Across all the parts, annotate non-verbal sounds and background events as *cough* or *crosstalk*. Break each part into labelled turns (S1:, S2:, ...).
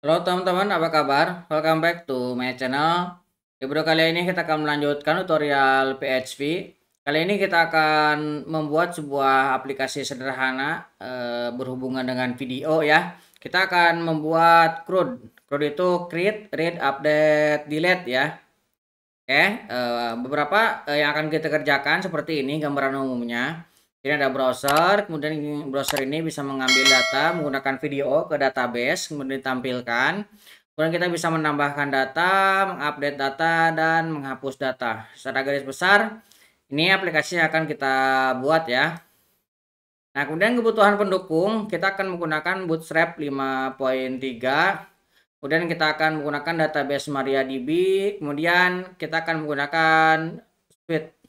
S1: Halo teman-teman, apa kabar? Welcome back to my channel. Di video kali ini kita akan melanjutkan tutorial PHP. Kali ini kita akan membuat sebuah aplikasi sederhana e, berhubungan dengan video ya. Kita akan membuat CRUD. CRUD itu create, read, update, delete ya. Oke, e, beberapa eh, yang akan kita kerjakan seperti ini gambaran umumnya. Ini ada browser, kemudian browser ini bisa mengambil data menggunakan video ke database, kemudian ditampilkan. Kemudian kita bisa menambahkan data, mengupdate data, dan menghapus data. Secara garis besar, ini aplikasi yang akan kita buat ya. Nah, kemudian kebutuhan pendukung, kita akan menggunakan Bootstrap 5.3. Kemudian kita akan menggunakan database MariaDB. Kemudian kita akan menggunakan Swift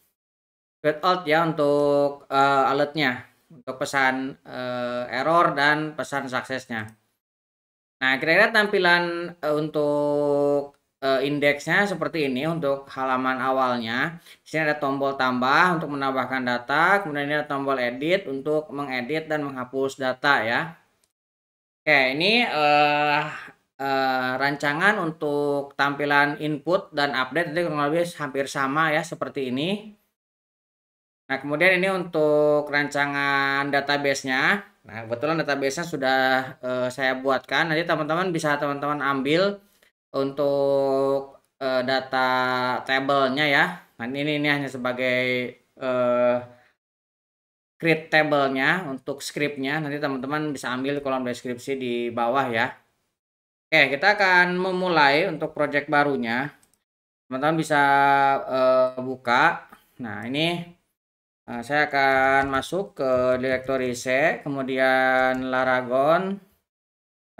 S1: get out ya untuk uh, eh, alertnya untuk pesan uh, error dan pesan suksesnya nah kira-kira tampilan uh, untuk uh, indeksnya seperti ini untuk halaman awalnya di sini ada tombol tambah untuk menambahkan data kemudian ini ada tombol edit untuk mengedit dan menghapus data ya oke ini uh, Uh, rancangan untuk tampilan input dan update itu kurang lebih hampir sama ya seperti ini Nah, kemudian ini untuk rancangan database-nya. Nah, kebetulan database-nya sudah uh, saya buatkan. Nanti teman-teman bisa teman-teman ambil untuk uh, data table-nya ya. Nah, ini ini hanya sebagai uh, eh, create table-nya untuk script-nya. Nanti teman-teman bisa ambil kolom deskripsi di bawah ya. Oke, kita akan memulai untuk project barunya. Teman-teman bisa uh, buka. Nah, ini Nah, saya akan masuk ke directory C, kemudian Laragon,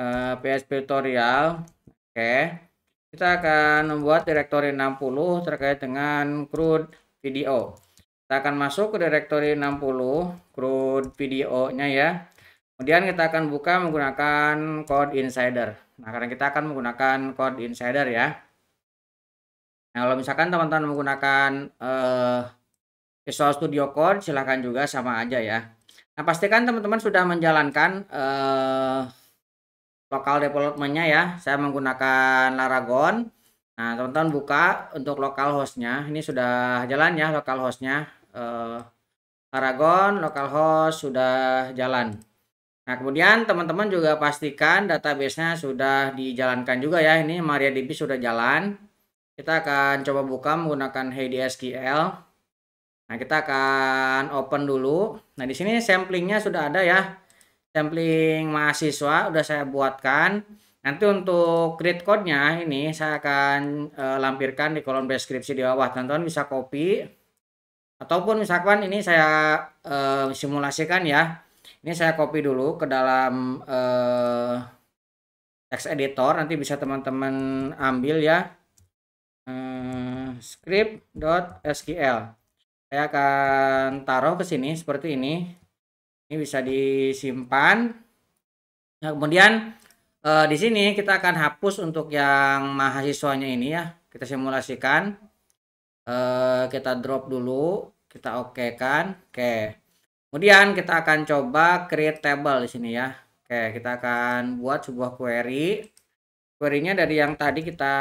S1: eh, PS tutorial. Oke, kita akan membuat directory 60 terkait dengan crude video. Kita akan masuk ke directory 60 crude video-nya ya. Kemudian kita akan buka menggunakan code insider. Nah, karena kita akan menggunakan code insider ya. Nah, kalau misalkan teman-teman menggunakan eh, Visual Studio Code silahkan juga sama aja ya. Nah pastikan teman-teman sudah menjalankan eh, lokal developmentnya ya. Saya menggunakan Laragon. Nah teman-teman buka untuk lokal hostnya. Ini sudah jalan ya lokal hostnya. Eh, Laragon lokal host sudah jalan. Nah kemudian teman-teman juga pastikan databasenya sudah dijalankan juga ya. Ini MariaDB sudah jalan. Kita akan coba buka menggunakan HDSQL. Nah, kita akan open dulu. Nah, di sini samplingnya sudah ada ya. Sampling mahasiswa udah saya buatkan. Nanti untuk grid code-nya ini saya akan e, lampirkan di kolom deskripsi di bawah. Teman-teman bisa copy ataupun misalkan ini saya e, simulasikan ya. Ini saya copy dulu ke dalam e, text editor. Nanti bisa teman-teman ambil ya. E, script.sql saya akan taruh ke sini seperti ini ini bisa disimpan nah kemudian eh, di sini kita akan hapus untuk yang mahasiswanya ini ya kita simulasikan eh, kita drop dulu kita oke okay kan oke okay. kemudian kita akan coba create table di sini ya oke okay, kita akan buat sebuah query querynya dari yang tadi kita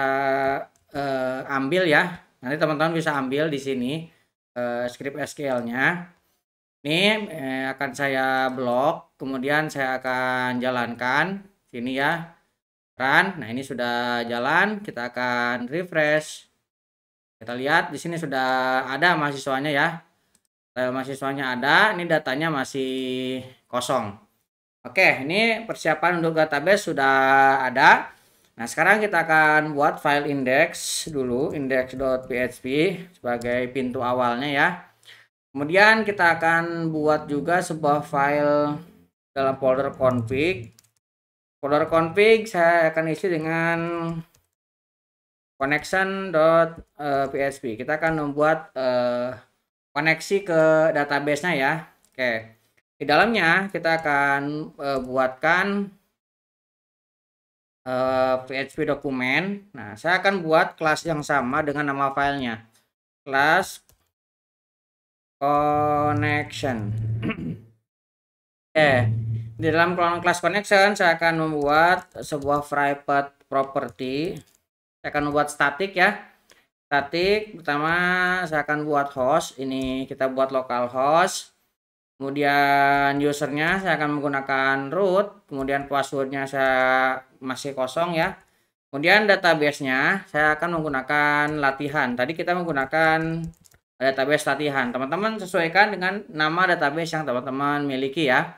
S1: eh, ambil ya nanti teman-teman bisa ambil di sini eh, script SQL-nya. Ini eh, akan saya blok, kemudian saya akan jalankan sini ya. Run. Nah, ini sudah jalan, kita akan refresh. Kita lihat di sini sudah ada mahasiswanya ya. Eh, mahasiswanya ada, ini datanya masih kosong. Oke, ini persiapan untuk database sudah ada Nah, sekarang kita akan buat file index dulu, index.php sebagai pintu awalnya ya. Kemudian kita akan buat juga sebuah file dalam folder config. Folder config saya akan isi dengan connection.php. Kita akan membuat uh, koneksi ke databasenya ya. Oke. Di dalamnya kita akan uh, buatkan PHP eh, dokumen. Nah, saya akan buat kelas yang sama dengan nama filenya. Kelas connection. Eh, di dalam kelas connection saya akan membuat sebuah private property. Saya akan membuat static ya. Static pertama saya akan buat host. Ini kita buat local host kemudian usernya saya akan menggunakan root kemudian passwordnya saya masih kosong ya kemudian databasenya saya akan menggunakan latihan tadi kita menggunakan database latihan teman-teman sesuaikan dengan nama database yang teman-teman miliki ya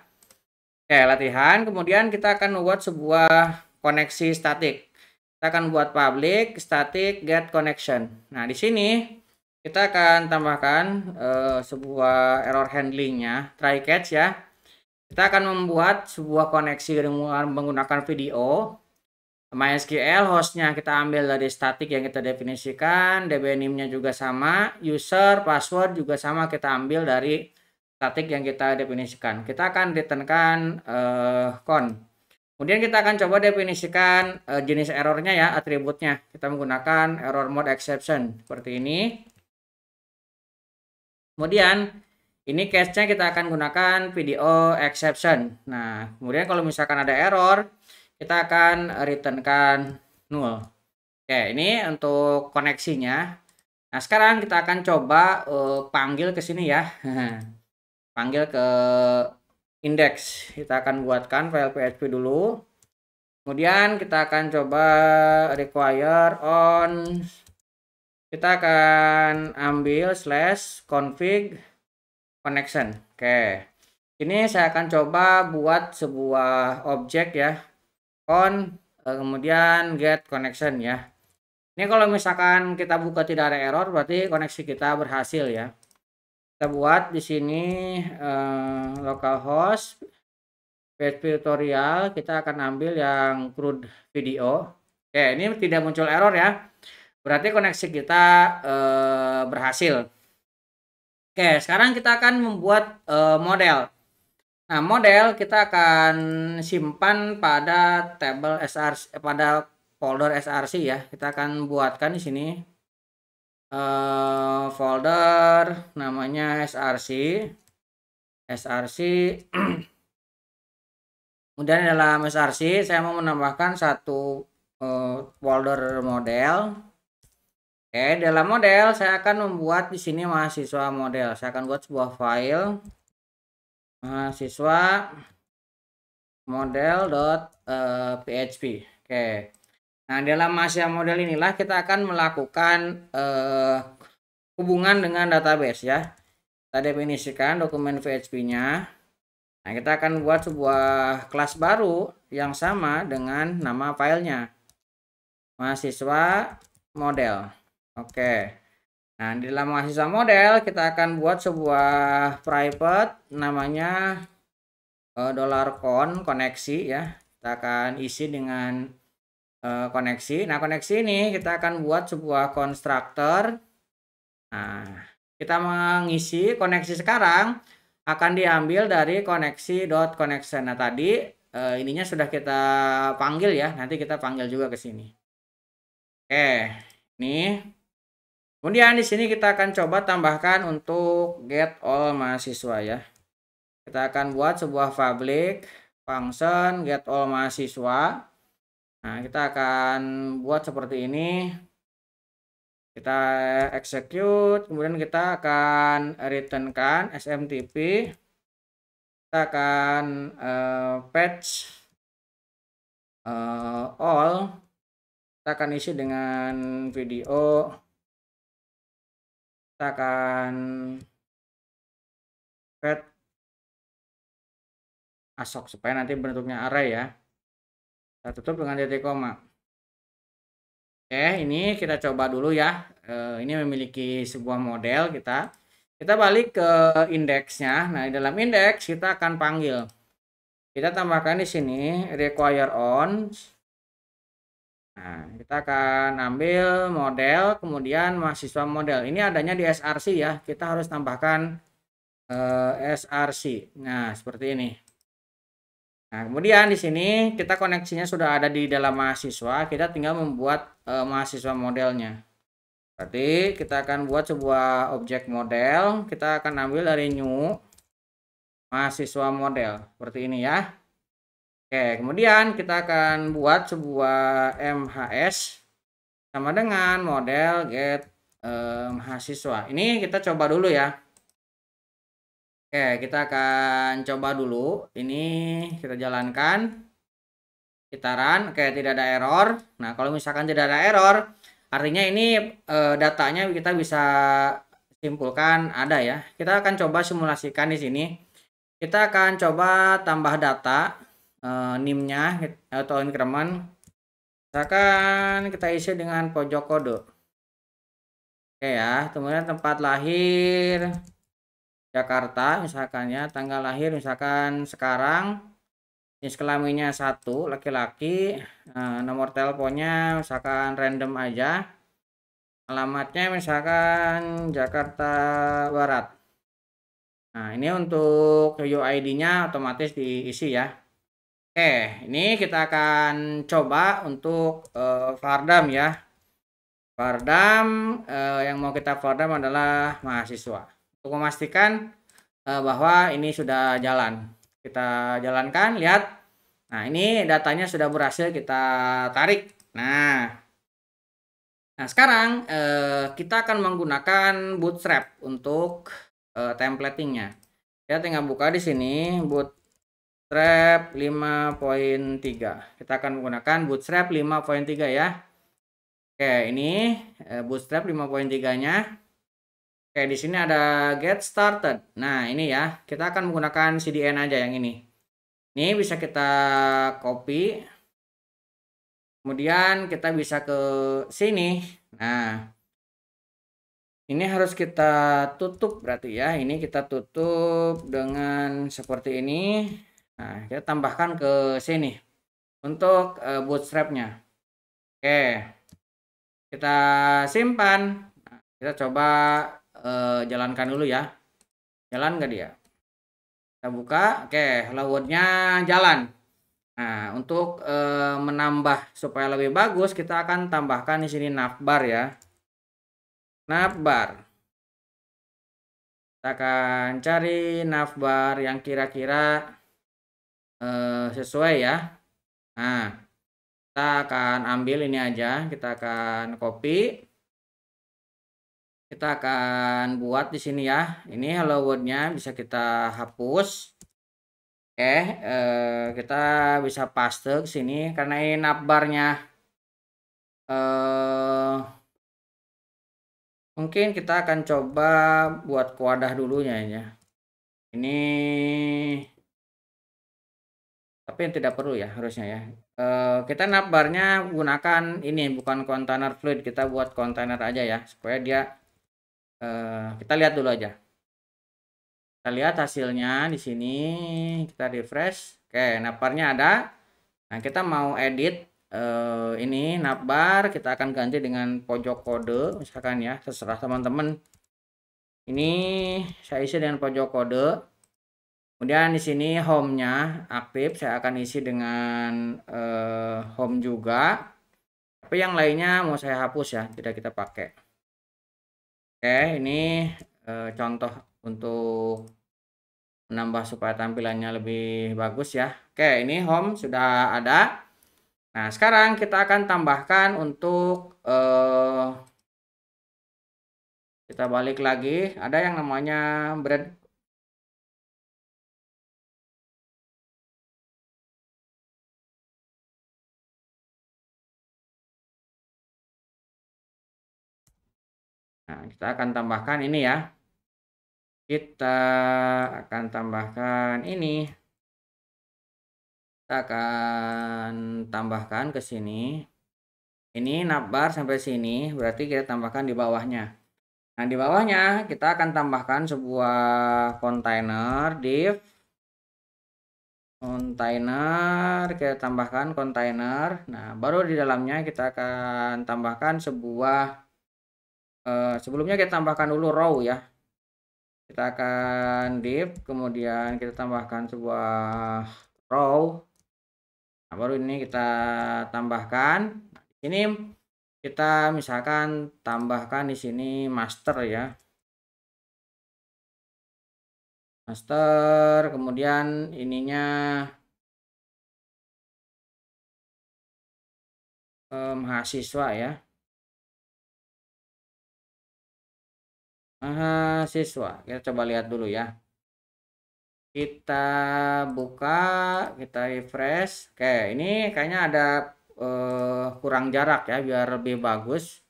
S1: oke latihan kemudian kita akan membuat sebuah koneksi statik kita akan buat public static get connection nah di sini kita akan tambahkan uh, sebuah error handlingnya try catch ya kita akan membuat sebuah koneksi dengan menggunakan video MySQL hostnya kita ambil dari static yang kita definisikan name nya juga sama user password juga sama kita ambil dari static yang kita definisikan kita akan returnkan uh, con Kemudian kita akan coba definisikan uh, jenis errornya ya, atributnya. Kita menggunakan error mode exception seperti ini. Kemudian ini case-nya kita akan gunakan video exception. Nah, kemudian kalau misalkan ada error, kita akan returnkan null. Oke, ini untuk koneksinya. Nah, sekarang kita akan coba uh, panggil ke sini ya. *laughs* panggil ke index. Kita akan buatkan file PHP dulu. Kemudian kita akan coba require on kita akan ambil slash config connection oke ini saya akan coba buat sebuah objek ya on eh, kemudian get connection ya ini kalau misalkan kita buka tidak ada error berarti koneksi kita berhasil ya kita buat di sini eh, localhost page tutorial kita akan ambil yang crude video oke ini tidak muncul error ya Berarti koneksi kita eh, berhasil. Oke, sekarang kita akan membuat eh, model. Nah, model kita akan simpan pada table SRC pada folder SRC ya. Kita akan buatkan di sini eh, folder namanya SRC. SRC *clears throat* Kemudian dalam SRC saya mau menambahkan satu folder model Oke, dalam model saya akan membuat di sini mahasiswa model. Saya akan buat sebuah file mahasiswa model.php. Eh, Oke. Nah, dalam mahasiswa model inilah kita akan melakukan eh, hubungan dengan database ya. Kita definisikan dokumen PHP-nya. Nah, kita akan buat sebuah kelas baru yang sama dengan nama filenya. Mahasiswa model. Oke. Nah, di dalam mahasiswa model kita akan buat sebuah private namanya uh, dollar con koneksi ya. Kita akan isi dengan uh, koneksi. Nah, koneksi ini kita akan buat sebuah konstruktor. Nah, kita mengisi koneksi sekarang akan diambil dari koneksi dot connection. Nah, tadi uh, ininya sudah kita panggil ya. Nanti kita panggil juga ke sini. Oke, ini Kemudian di sini kita akan coba tambahkan untuk get all mahasiswa ya. Kita akan buat sebuah public function get all mahasiswa. Nah, kita akan buat seperti ini. Kita execute, kemudian kita akan returnkan SMTP. Kita akan uh, patch uh, all.
S2: Kita akan isi dengan video kita akan pet
S1: asok supaya nanti bentuknya array ya kita tutup dengan titik koma oke ini kita coba dulu ya eh, ini memiliki sebuah model kita kita balik ke indeksnya nah di dalam indeks kita akan panggil kita tambahkan di sini require on Nah, kita akan ambil model, kemudian mahasiswa model. Ini adanya di SRC ya. Kita harus tambahkan eh, SRC. Nah, seperti ini. Nah, kemudian di sini kita koneksinya sudah ada di dalam mahasiswa. Kita tinggal membuat eh, mahasiswa modelnya. Berarti kita akan buat sebuah objek model. Kita akan ambil dari new mahasiswa model. Seperti ini ya. Oke, kemudian kita akan buat sebuah MHS sama dengan model get eh, mahasiswa. Ini kita coba dulu ya. Oke, kita akan coba dulu. Ini kita jalankan. Kita run. Oke, tidak ada error. Nah, kalau misalkan tidak ada error, artinya ini eh, datanya kita bisa simpulkan ada ya. Kita akan coba simulasikan di sini. Kita akan coba tambah data uh, nimnya atau increment misalkan kita isi dengan pojok kode oke ya kemudian tempat lahir Jakarta misalkannya tanggal lahir misalkan sekarang jenis kelaminnya satu laki-laki eh, nomor teleponnya misalkan random aja alamatnya misalkan Jakarta Barat nah ini untuk UID nya otomatis diisi ya Oke, ini kita akan coba untuk uh, eh, Fardam ya. Fardam uh, eh, yang mau kita Fardam adalah mahasiswa. Untuk memastikan uh, bahwa ini sudah jalan. Kita jalankan, lihat. Nah, ini datanya sudah berhasil kita tarik. Nah, nah sekarang uh, kita akan menggunakan Bootstrap untuk uh, templatingnya. Kita tinggal buka di sini boot Bootstrap 5.3. Kita akan menggunakan Bootstrap 5.3 ya. Oke, ini eh, Bootstrap 5.3-nya. Oke, di sini ada get started. Nah, ini ya. Kita akan menggunakan CDN aja yang ini. Ini bisa kita copy. Kemudian kita bisa ke sini. Nah, ini harus kita tutup berarti ya. Ini kita tutup dengan seperti ini. Nah, kita tambahkan ke sini untuk uh, bootstrapnya. Oke, kita simpan. Nah, kita coba uh, jalankan dulu ya. Jalan nggak dia? Kita buka. Oke, lawoodnya jalan. Nah, untuk uh, menambah supaya lebih bagus, kita akan tambahkan di sini navbar ya. Navbar. Kita akan cari navbar yang kira-kira Eh, sesuai ya nah kita akan ambil ini aja kita akan copy kita akan buat di sini ya ini hello worldnya bisa kita hapus oke eh, kita bisa paste ke sini karena ini navbarnya eh, mungkin kita akan coba buat kuadah dulunya ya ini tapi tidak perlu ya harusnya ya e, kita nabarnya gunakan ini bukan kontainer fluid kita buat kontainer aja ya supaya dia e, kita lihat dulu aja kita lihat hasilnya di sini kita refresh oke nabarnya ada nah kita mau edit e, ini nabar kita akan ganti dengan pojok kode misalkan ya terserah teman-teman ini saya isi dengan pojok kode Kemudian di sini home-nya aktif, saya akan isi dengan eh, home juga. Tapi yang lainnya mau saya hapus ya, tidak kita pakai. Oke, ini eh, contoh untuk menambah supaya tampilannya lebih bagus ya. Oke, ini home sudah ada. Nah, sekarang kita akan tambahkan untuk eh, kita balik lagi.
S2: Ada yang namanya bread. Nah, kita akan tambahkan ini ya.
S1: Kita akan tambahkan ini. Kita akan tambahkan ke sini. Ini nabar sampai sini, berarti kita tambahkan di bawahnya. Nah, di bawahnya kita akan tambahkan sebuah kontainer div container kita tambahkan container nah baru di dalamnya kita akan tambahkan sebuah Eh, sebelumnya kita tambahkan dulu row ya kita akan deep, kemudian kita tambahkan sebuah row nah, baru ini kita tambahkan nah, ini kita misalkan tambahkan di sini master ya master kemudian ininya
S2: eh, mahasiswa ya mahasiswa
S1: kita coba lihat dulu ya kita buka kita refresh oke ini kayaknya ada uh, kurang jarak ya biar lebih bagus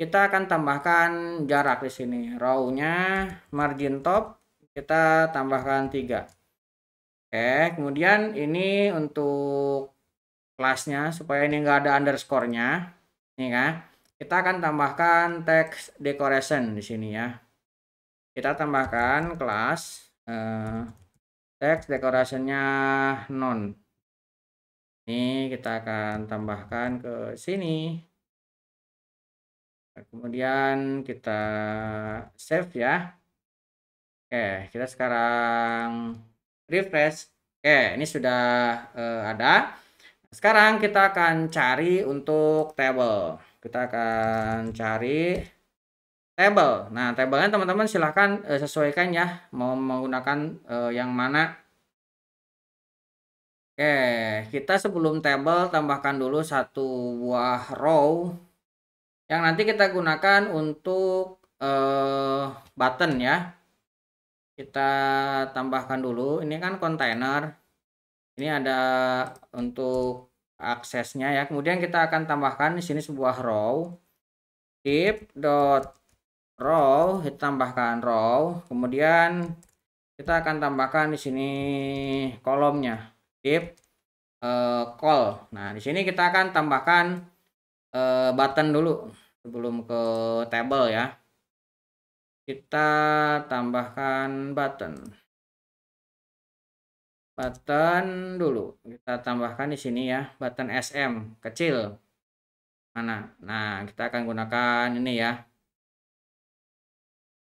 S1: kita akan tambahkan jarak di sini rownya margin top kita tambahkan tiga oke kemudian ini untuk kelasnya supaya ini enggak ada underscore-nya ini kan kita akan tambahkan text decoration di sini ya. Kita tambahkan kelas uh, eh, text decorationnya non. Ini kita akan tambahkan ke sini. Kemudian kita save ya. Oke, kita sekarang refresh. Oke, ini sudah uh, ada. Sekarang kita akan cari untuk table kita akan cari table. Nah, tablenya kan, teman-teman silahkan uh, sesuaikan ya mau menggunakan uh, yang mana. Oke, kita sebelum table tambahkan dulu satu buah row yang nanti kita gunakan untuk uh, button ya. Kita tambahkan dulu. Ini kan container. Ini ada untuk aksesnya ya. Kemudian kita akan tambahkan di sini sebuah row tip dot row kita tambahkan row kemudian kita akan tambahkan di sini kolomnya tip uh, eh, call nah di sini kita akan tambahkan uh, button dulu sebelum ke table ya kita tambahkan button button dulu kita tambahkan di sini ya button SM kecil mana nah kita akan gunakan ini ya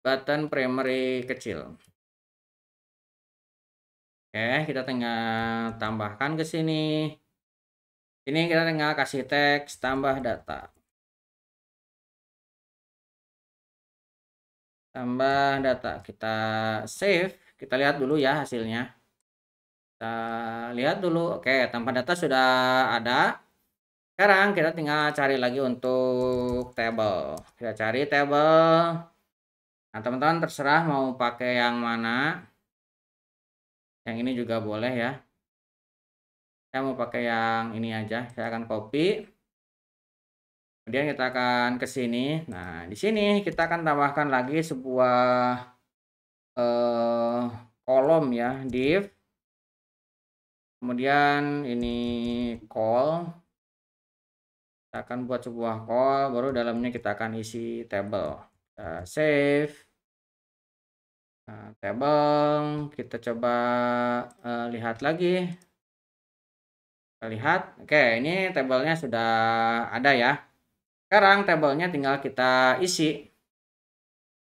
S1: button primary kecil oke kita tinggal tambahkan ke sini ini kita tinggal kasih teks tambah data
S2: tambah data
S1: kita save kita lihat dulu ya hasilnya kita lihat dulu oke tanpa data sudah ada sekarang kita tinggal cari lagi untuk table kita cari table nah teman-teman terserah mau pakai yang mana yang ini juga boleh ya saya mau pakai yang ini aja saya akan copy kemudian kita akan ke sini nah di sini kita akan tambahkan lagi sebuah eh, kolom ya div kemudian ini call kita akan buat sebuah call baru dalamnya kita akan isi table kita save nah, table kita coba uh, lihat lagi kita lihat oke ini tablenya sudah ada ya sekarang tablenya tinggal kita isi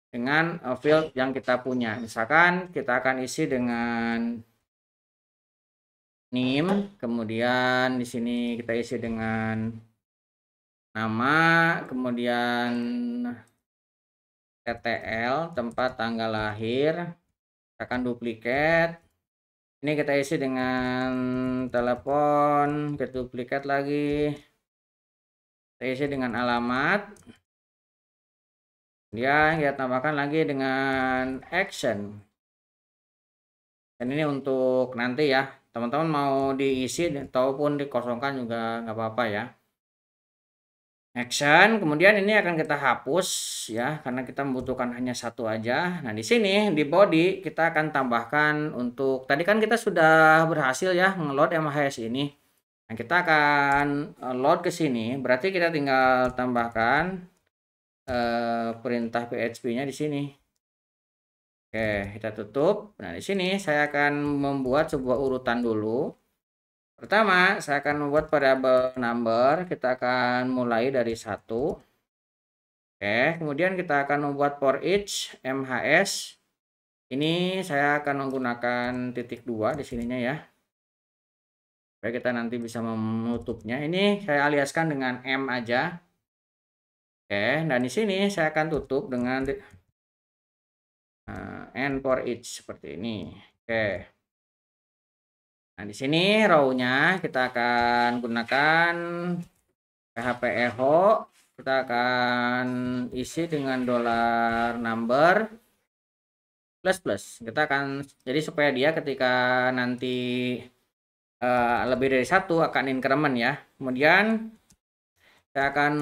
S1: dengan eh, field yang kita punya misalkan kita akan isi dengan nim kemudian di sini kita isi dengan nama kemudian TTL tempat tanggal lahir kita akan duplikat ini kita isi dengan telepon kita duplikat lagi kita isi dengan alamat dia kita tambahkan lagi dengan action dan ini untuk nanti ya teman-teman mau diisi ataupun dikosongkan juga nggak apa-apa ya action kemudian ini akan kita hapus ya karena kita membutuhkan hanya satu aja nah di sini di body kita akan tambahkan untuk tadi kan kita sudah berhasil ya ngeload MHS ini nah kita akan eh, load ke sini berarti kita tinggal tambahkan eh, perintah PHP nya di sini Oke, kita tutup. Nah, di sini saya akan membuat sebuah urutan dulu. Pertama, saya akan membuat variable number. Kita akan mulai dari satu. Oke, kemudian kita akan membuat for each MHS. Ini saya akan menggunakan titik dua di sininya ya. Supaya kita nanti bisa menutupnya. Ini saya aliaskan dengan M aja. Oke, dan di sini saya akan tutup dengan Eh, n for each seperti ini oke nah di sini row-nya kita akan gunakan php echo kita akan isi dengan dollar number plus plus kita akan jadi supaya dia ketika nanti uh, lebih dari satu akan increment ya kemudian kita akan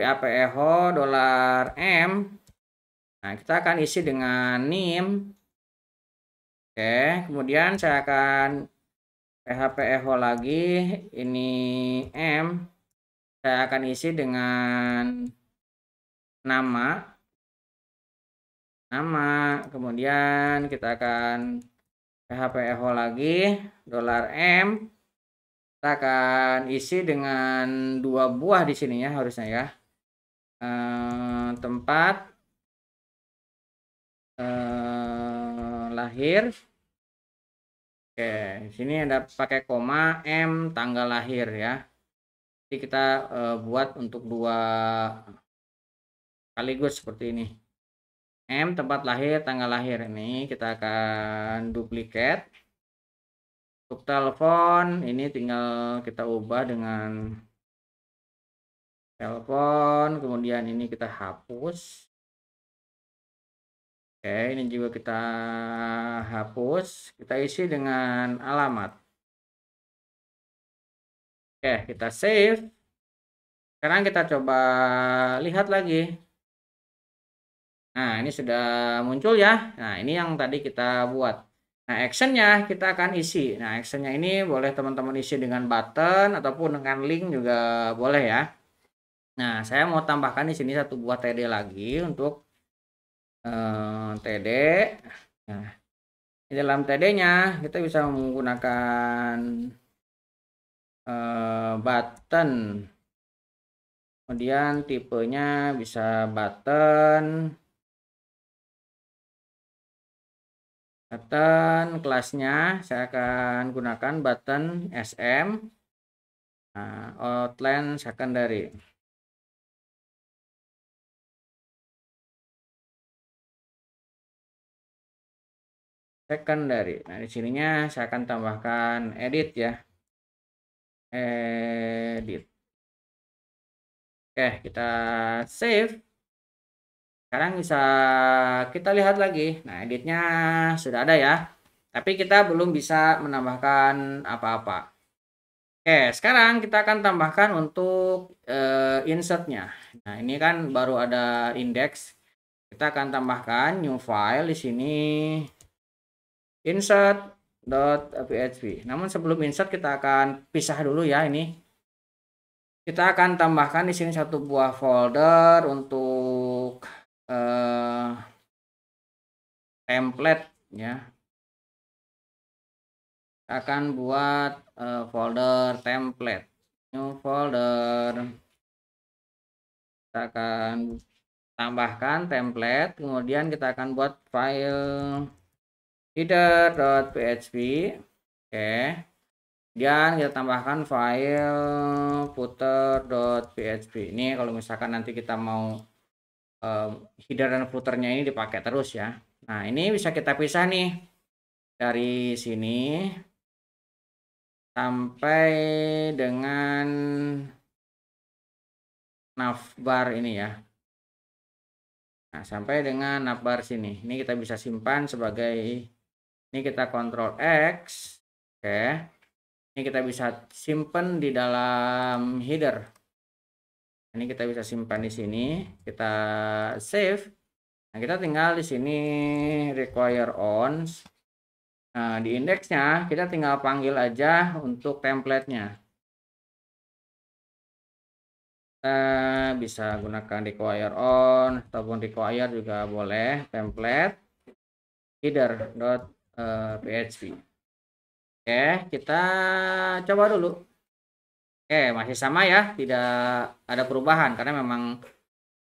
S1: echo dollar M Nah, kita akan isi dengan nim. Oke, kemudian saya akan PHP echo lagi. Ini M. Saya akan isi dengan nama. Nama. Kemudian kita akan PHP echo lagi. Dolar M. Kita akan isi dengan dua buah di sini ya harusnya ya. Eh, tempat eh, lahir oke di sini ada pakai koma m tanggal lahir ya jadi kita eh, buat untuk dua kaligus seperti ini m tempat lahir tanggal lahir ini kita akan duplikat untuk telepon ini tinggal kita ubah dengan telepon kemudian ini kita hapus Oke, ini juga kita hapus. Kita isi dengan alamat. Oke, kita save. Sekarang kita coba lihat lagi. Nah, ini sudah muncul ya. Nah, ini yang tadi kita buat. Nah, actionnya kita akan isi. Nah, actionnya ini boleh teman-teman isi dengan button ataupun dengan link juga boleh ya. Nah, saya mau tambahkan di sini satu buah TD lagi untuk Eh, TD. Nah, di dalam TD-nya kita bisa menggunakan uh, button. Kemudian tipenya bisa button. Button kelasnya saya akan gunakan button SM. Nah, outline secondary.
S2: secondary. Nah, di sininya saya akan tambahkan edit ya. Edit. Oke,
S1: kita save. Sekarang bisa kita lihat lagi. Nah, editnya sudah ada ya. Tapi kita belum bisa menambahkan apa-apa. Oke, sekarang kita akan tambahkan untuk uh, insertnya. Nah, ini kan baru ada index. Kita akan tambahkan new file di sini insert.php. Namun sebelum insert kita akan pisah dulu ya ini. Kita akan tambahkan di sini satu buah folder untuk uh,
S2: template ya. akan buat
S1: uh, folder template. New folder. Kita akan tambahkan template, kemudian kita akan buat file header.php oke okay. dan kita tambahkan file footer.php ini kalau misalkan nanti kita mau um, header dan footernya ini dipakai terus ya nah ini bisa kita pisah nih dari sini sampai dengan navbar ini ya nah sampai dengan navbar sini ini kita bisa simpan sebagai ini kita kontrol X. Oke. Ini kita bisa simpan di dalam header. Ini kita bisa simpan di sini. Kita save. Nah, kita tinggal di sini require on. Nah, di indexnya, kita tinggal panggil aja untuk templatenya Kita bisa gunakan require on ataupun require juga boleh template header dot PHP. Eh, Oke, kita coba dulu. Oke, masih sama ya, tidak ada perubahan karena memang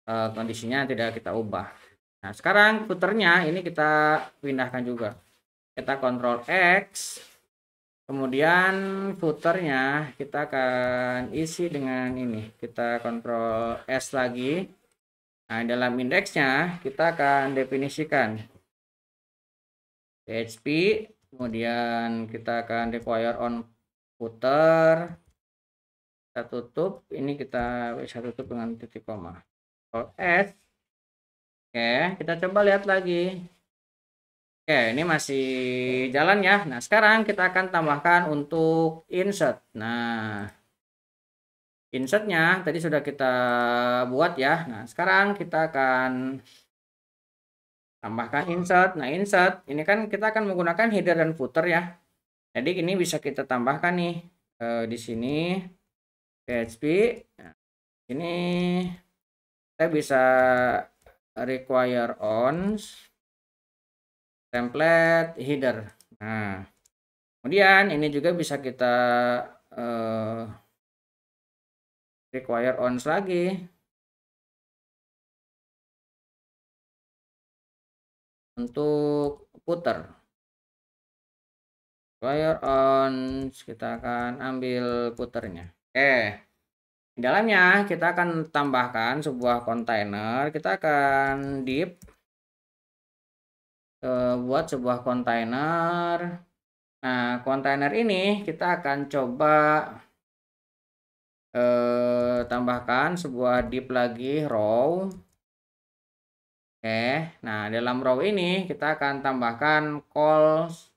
S1: uh, kondisinya tidak kita ubah. Nah, sekarang puternya ini kita pindahkan juga. Kita kontrol X, kemudian footernya kita akan isi dengan ini. Kita kontrol S lagi. Nah, dalam indeksnya kita akan definisikan PHP kemudian kita akan require on puter kita tutup ini kita bisa tutup dengan titik koma Ctrl S oke kita coba lihat lagi oke ini masih jalan ya nah sekarang kita akan tambahkan untuk insert nah insertnya tadi sudah kita buat ya nah sekarang kita akan tambahkan insert nah insert ini kan kita akan menggunakan header dan footer ya jadi ini bisa kita tambahkan nih e, di sini PHP nah, ini kita bisa require on template header nah kemudian ini juga bisa kita e, require ons lagi untuk puter wire on kita akan ambil puternya oke okay. di dalamnya kita akan tambahkan sebuah container. kita akan dip eh, buat sebuah container. nah container ini kita akan coba eh, tambahkan sebuah dip lagi row Oke, nah dalam row ini kita akan tambahkan calls.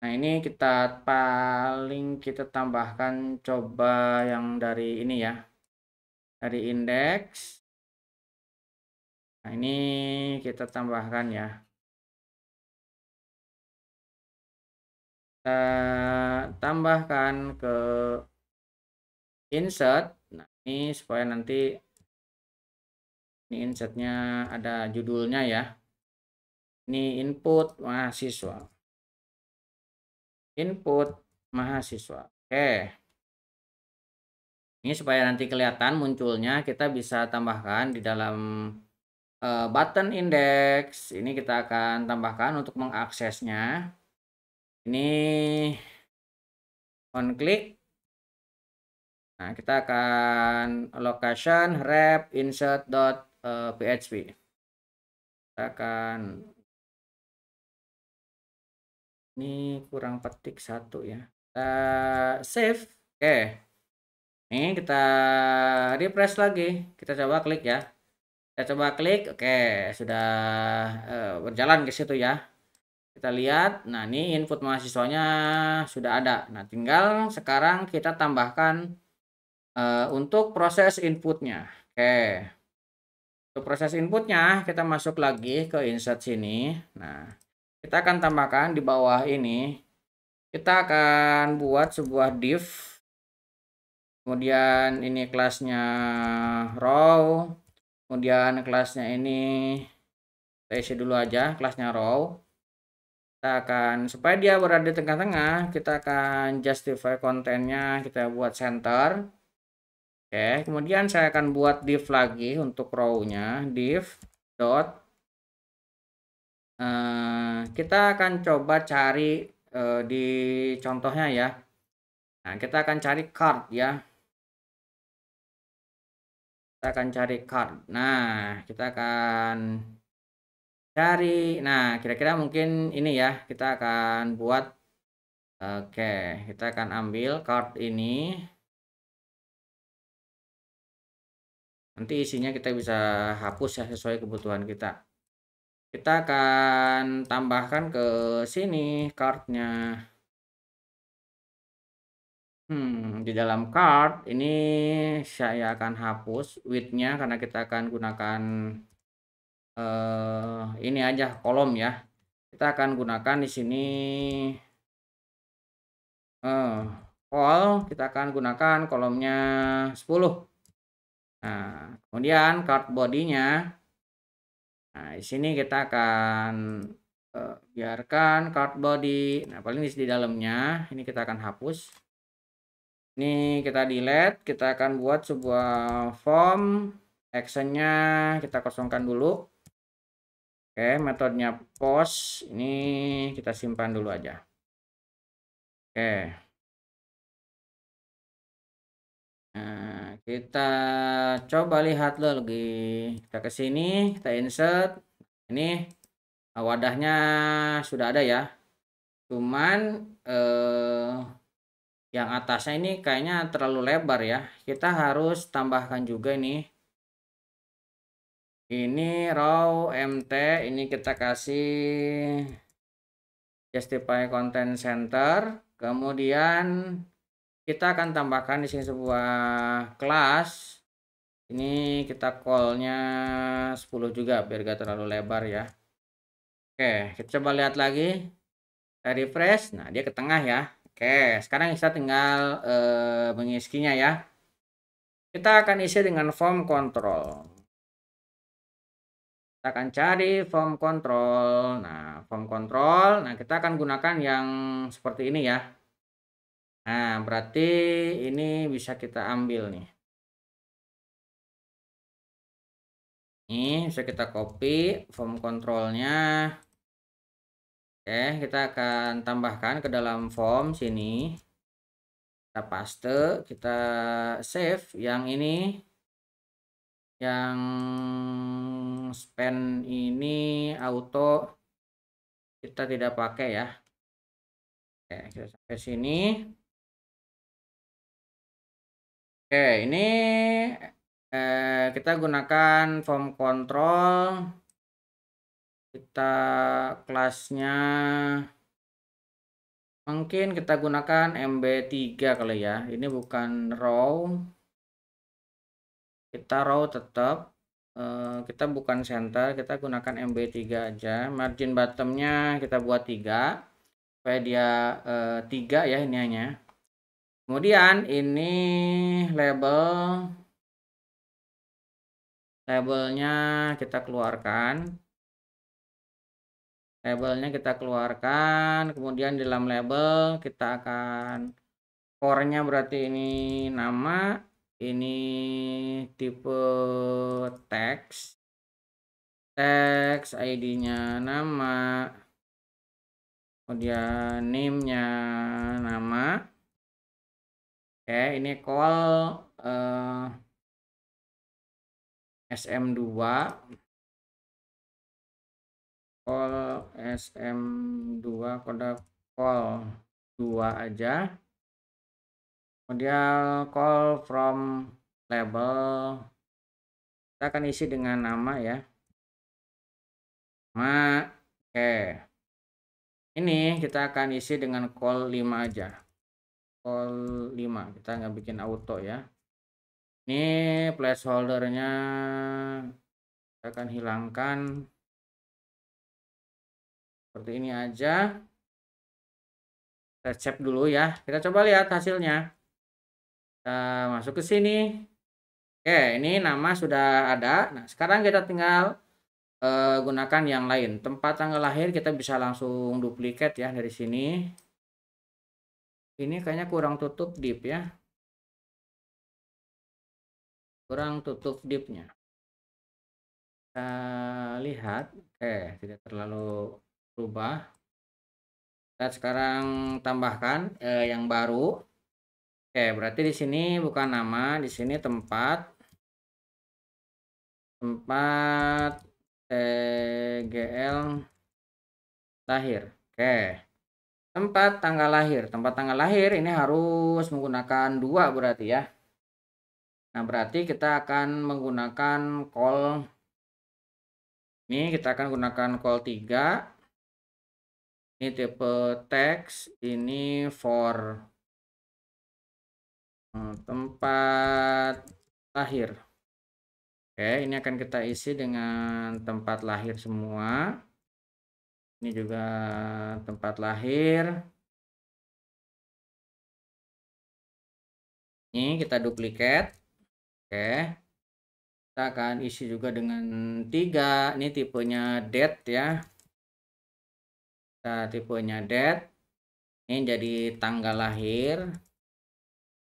S1: Nah ini kita paling kita tambahkan coba yang dari ini ya, dari index.
S2: Nah ini kita tambahkan ya. Kita tambahkan ke
S1: insert. Nah ini supaya nanti ini insertnya ada judulnya ya ini input mahasiswa input mahasiswa oke ini supaya nanti kelihatan munculnya kita bisa tambahkan di dalam eh, button index ini kita akan tambahkan untuk mengaksesnya ini on click nah kita akan location rep insert dot uh, eh, PHP
S2: kita akan
S1: ini kurang petik satu ya kita save oke ini kita refresh lagi kita coba klik ya kita coba klik oke sudah eh, berjalan ke situ ya kita lihat nah ini input mahasiswanya sudah ada nah tinggal sekarang kita tambahkan eh, untuk proses inputnya oke okay. Untuk proses inputnya, kita masuk lagi ke insert sini. Nah, kita akan tambahkan di bawah ini. Kita akan buat sebuah div. Kemudian ini kelasnya row. Kemudian kelasnya ini kita isi dulu aja kelasnya row kita akan supaya dia berada di tengah-tengah kita akan justify kontennya kita buat center Oke, kemudian saya akan buat div lagi untuk row-nya, div dot Uh, kita akan coba cari uh, di contohnya ya. Nah, kita akan cari card ya. Kita akan cari card. Nah, kita akan cari. Nah, kira-kira mungkin ini ya, kita akan buat. Oke, okay, kita akan ambil card ini. nanti isinya kita bisa hapus ya sesuai kebutuhan kita kita akan tambahkan ke sini cardnya Hmm, di dalam card ini saya akan hapus widthnya karena kita akan gunakan uh, ini aja kolom ya. Kita akan gunakan di sini eh call, kita akan gunakan kolomnya 10. Nah, kemudian card bodinya. Nah, di sini kita akan uh, biarkan card body. Nah, paling di dalamnya ini kita akan hapus. Ini kita delete, kita akan buat sebuah form actionnya kita kosongkan dulu. Oke, metodenya post ini kita simpan dulu
S2: aja. Oke.
S1: Nah, kita coba lihat lagi. Kita ke sini, kita insert. Ini eh, wadahnya sudah ada ya. Cuman eh, yang atasnya ini kayaknya terlalu lebar ya. Kita harus tambahkan juga ini. Ini raw MT, ini kita kasih justify content center. Kemudian kita akan tambahkan di sini sebuah kelas ini kita callnya 10 juga biar gak terlalu lebar ya oke kita coba lihat lagi kita refresh nah dia ke tengah ya oke sekarang kita tinggal eh, mengisinya ya kita akan isi dengan form control kita akan cari form control nah form control nah kita akan gunakan yang seperti ini ya Nah, berarti ini bisa kita
S2: ambil nih. Ini bisa kita
S1: copy form kontrolnya. Oke, kita akan tambahkan ke dalam form sini. Kita paste, kita save. Yang ini, yang span ini auto kita tidak pakai ya.
S2: Oke, kita sampai sini.
S1: Oke, ini eh, kita gunakan form control. Kita kelasnya mungkin kita gunakan MB3 kali ya. Ini bukan row. Kita row tetap. Eh, kita bukan center, kita gunakan MB3 aja. Margin bottomnya kita buat 3. Supaya dia eh, 3 ya ini hanya. Kemudian ini label labelnya kita keluarkan. Labelnya kita keluarkan, kemudian di dalam label kita akan core-nya berarti ini nama, ini tipe teks. Teks ID-nya nama. Kemudian name-nya nama Oke, ini call uh, eh, SM2
S2: call SM2 kode
S1: call 2 aja kemudian call from label kita akan isi dengan nama ya nama oke ini kita akan isi dengan call 5 aja call 5 kita nggak bikin auto ya ini placeholdernya kita akan
S2: hilangkan seperti ini aja
S1: kita cek dulu ya kita coba lihat hasilnya kita masuk ke sini oke ini nama sudah ada nah sekarang kita tinggal uh, gunakan yang lain tempat tanggal lahir kita bisa langsung duplikat ya dari sini ini kayaknya kurang tutup dip ya
S2: kurang tutup dipnya kita
S1: lihat oke tidak terlalu berubah kita sekarang tambahkan eh, yang baru oke berarti di sini bukan nama di sini tempat tempat tgl lahir oke Tempat tanggal lahir. Tempat tanggal lahir ini harus menggunakan dua berarti ya. Nah, berarti kita akan menggunakan kol. ini kita akan gunakan kol tiga. Ini tipe teks. ini for hmm, tempat lahir. Oke, ini akan kita isi dengan tempat lahir semua ini juga tempat lahir ini kita duplikat oke kita akan isi juga dengan tiga ini tipenya dead ya kita tipenya dead. ini jadi tanggal lahir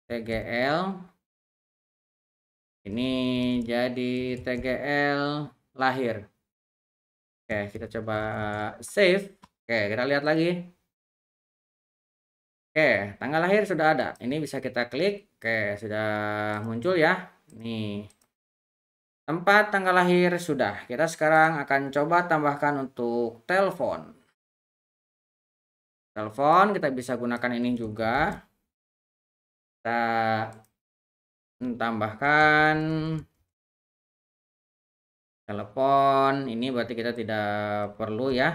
S1: TGL ini jadi TGL lahir Oke, kita coba eh, save. Oke, kita lihat lagi. Oke, tanggal lahir sudah ada. Ini bisa kita klik. Oke, sudah muncul ya. Nih. Tempat tanggal lahir sudah. Kita sekarang akan coba tambahkan untuk telepon. Telepon kita bisa gunakan ini juga. Kita tambahkan telepon ini berarti kita tidak perlu ya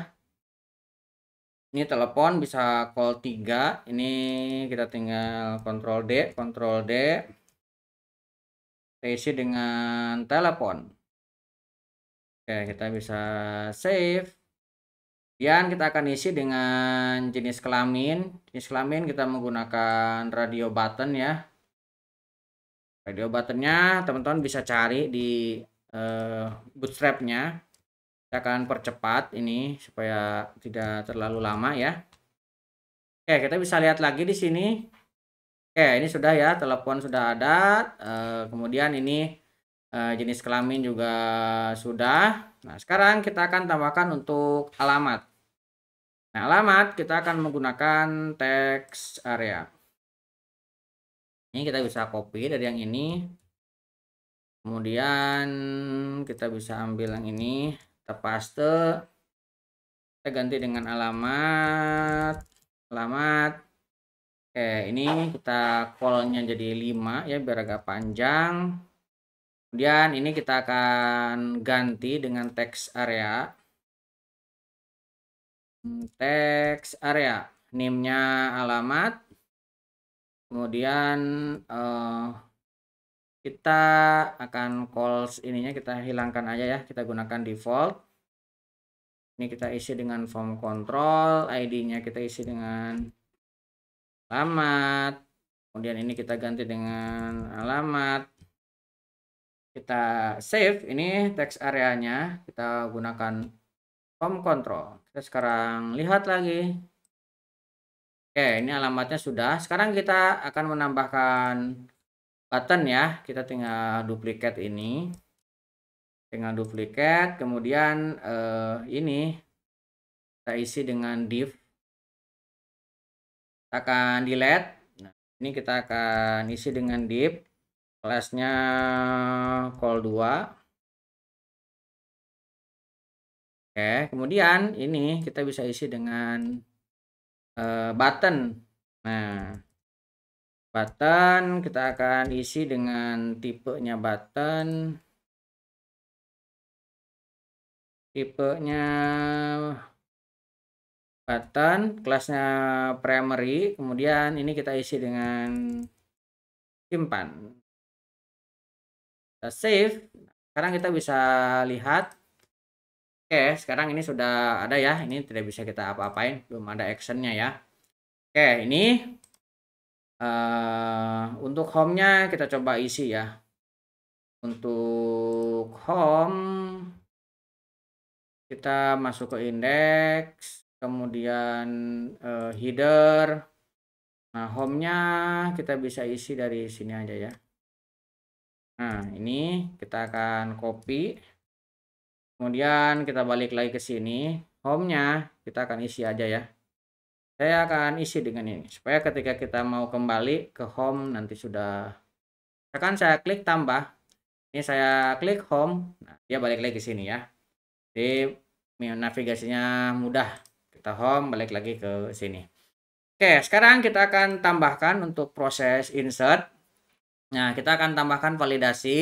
S1: ini telepon bisa call 3 ini kita tinggal kontrol D kontrol D isi dengan telepon oke kita bisa save dan kita akan isi dengan jenis kelamin jenis kelamin kita menggunakan radio button ya radio buttonnya teman-teman bisa cari di uh, bootstrapnya kita akan percepat ini supaya tidak terlalu lama ya oke kita bisa lihat lagi di sini oke ini sudah ya telepon sudah ada uh, kemudian ini uh, jenis kelamin juga sudah nah sekarang kita akan tambahkan untuk alamat nah alamat kita akan menggunakan teks area ini kita bisa copy dari yang ini kemudian kita bisa ambil yang ini kita paste kita ganti dengan alamat alamat oke ini kita callnya jadi 5 ya biar agak panjang kemudian ini kita akan ganti dengan teks area teks area nimnya alamat kemudian uh, kita akan calls ininya kita hilangkan aja ya kita gunakan default ini kita isi dengan form control ID-nya kita isi dengan alamat kemudian ini kita ganti dengan alamat kita save ini teks areanya kita gunakan form control kita sekarang lihat lagi oke ini alamatnya sudah sekarang kita akan menambahkan button ya kita tinggal duplikat ini tinggal duplikat kemudian eh, ini kita isi dengan div kita akan delete nah, ini kita akan isi dengan div kelasnya call 2 Oke, kemudian ini kita bisa isi dengan uh, button. Nah, button kita akan isi dengan tipenya button tipenya button kelasnya primary kemudian ini kita isi dengan simpan kita save sekarang kita bisa lihat oke sekarang ini sudah ada ya ini tidak bisa kita apa-apain belum ada actionnya ya oke ini Uh, untuk home-nya kita coba isi ya. Untuk home kita masuk ke index, kemudian uh, header. Nah, home-nya kita bisa isi dari sini aja ya. Nah, ini kita akan copy. Kemudian kita balik lagi ke sini. Home-nya kita akan isi aja ya saya akan isi dengan ini supaya ketika kita mau kembali ke home nanti sudah akan saya klik tambah ini saya klik home nah, dia balik lagi ke sini ya Di navigasinya mudah kita home balik lagi ke sini oke sekarang kita akan tambahkan untuk proses insert nah kita akan tambahkan validasi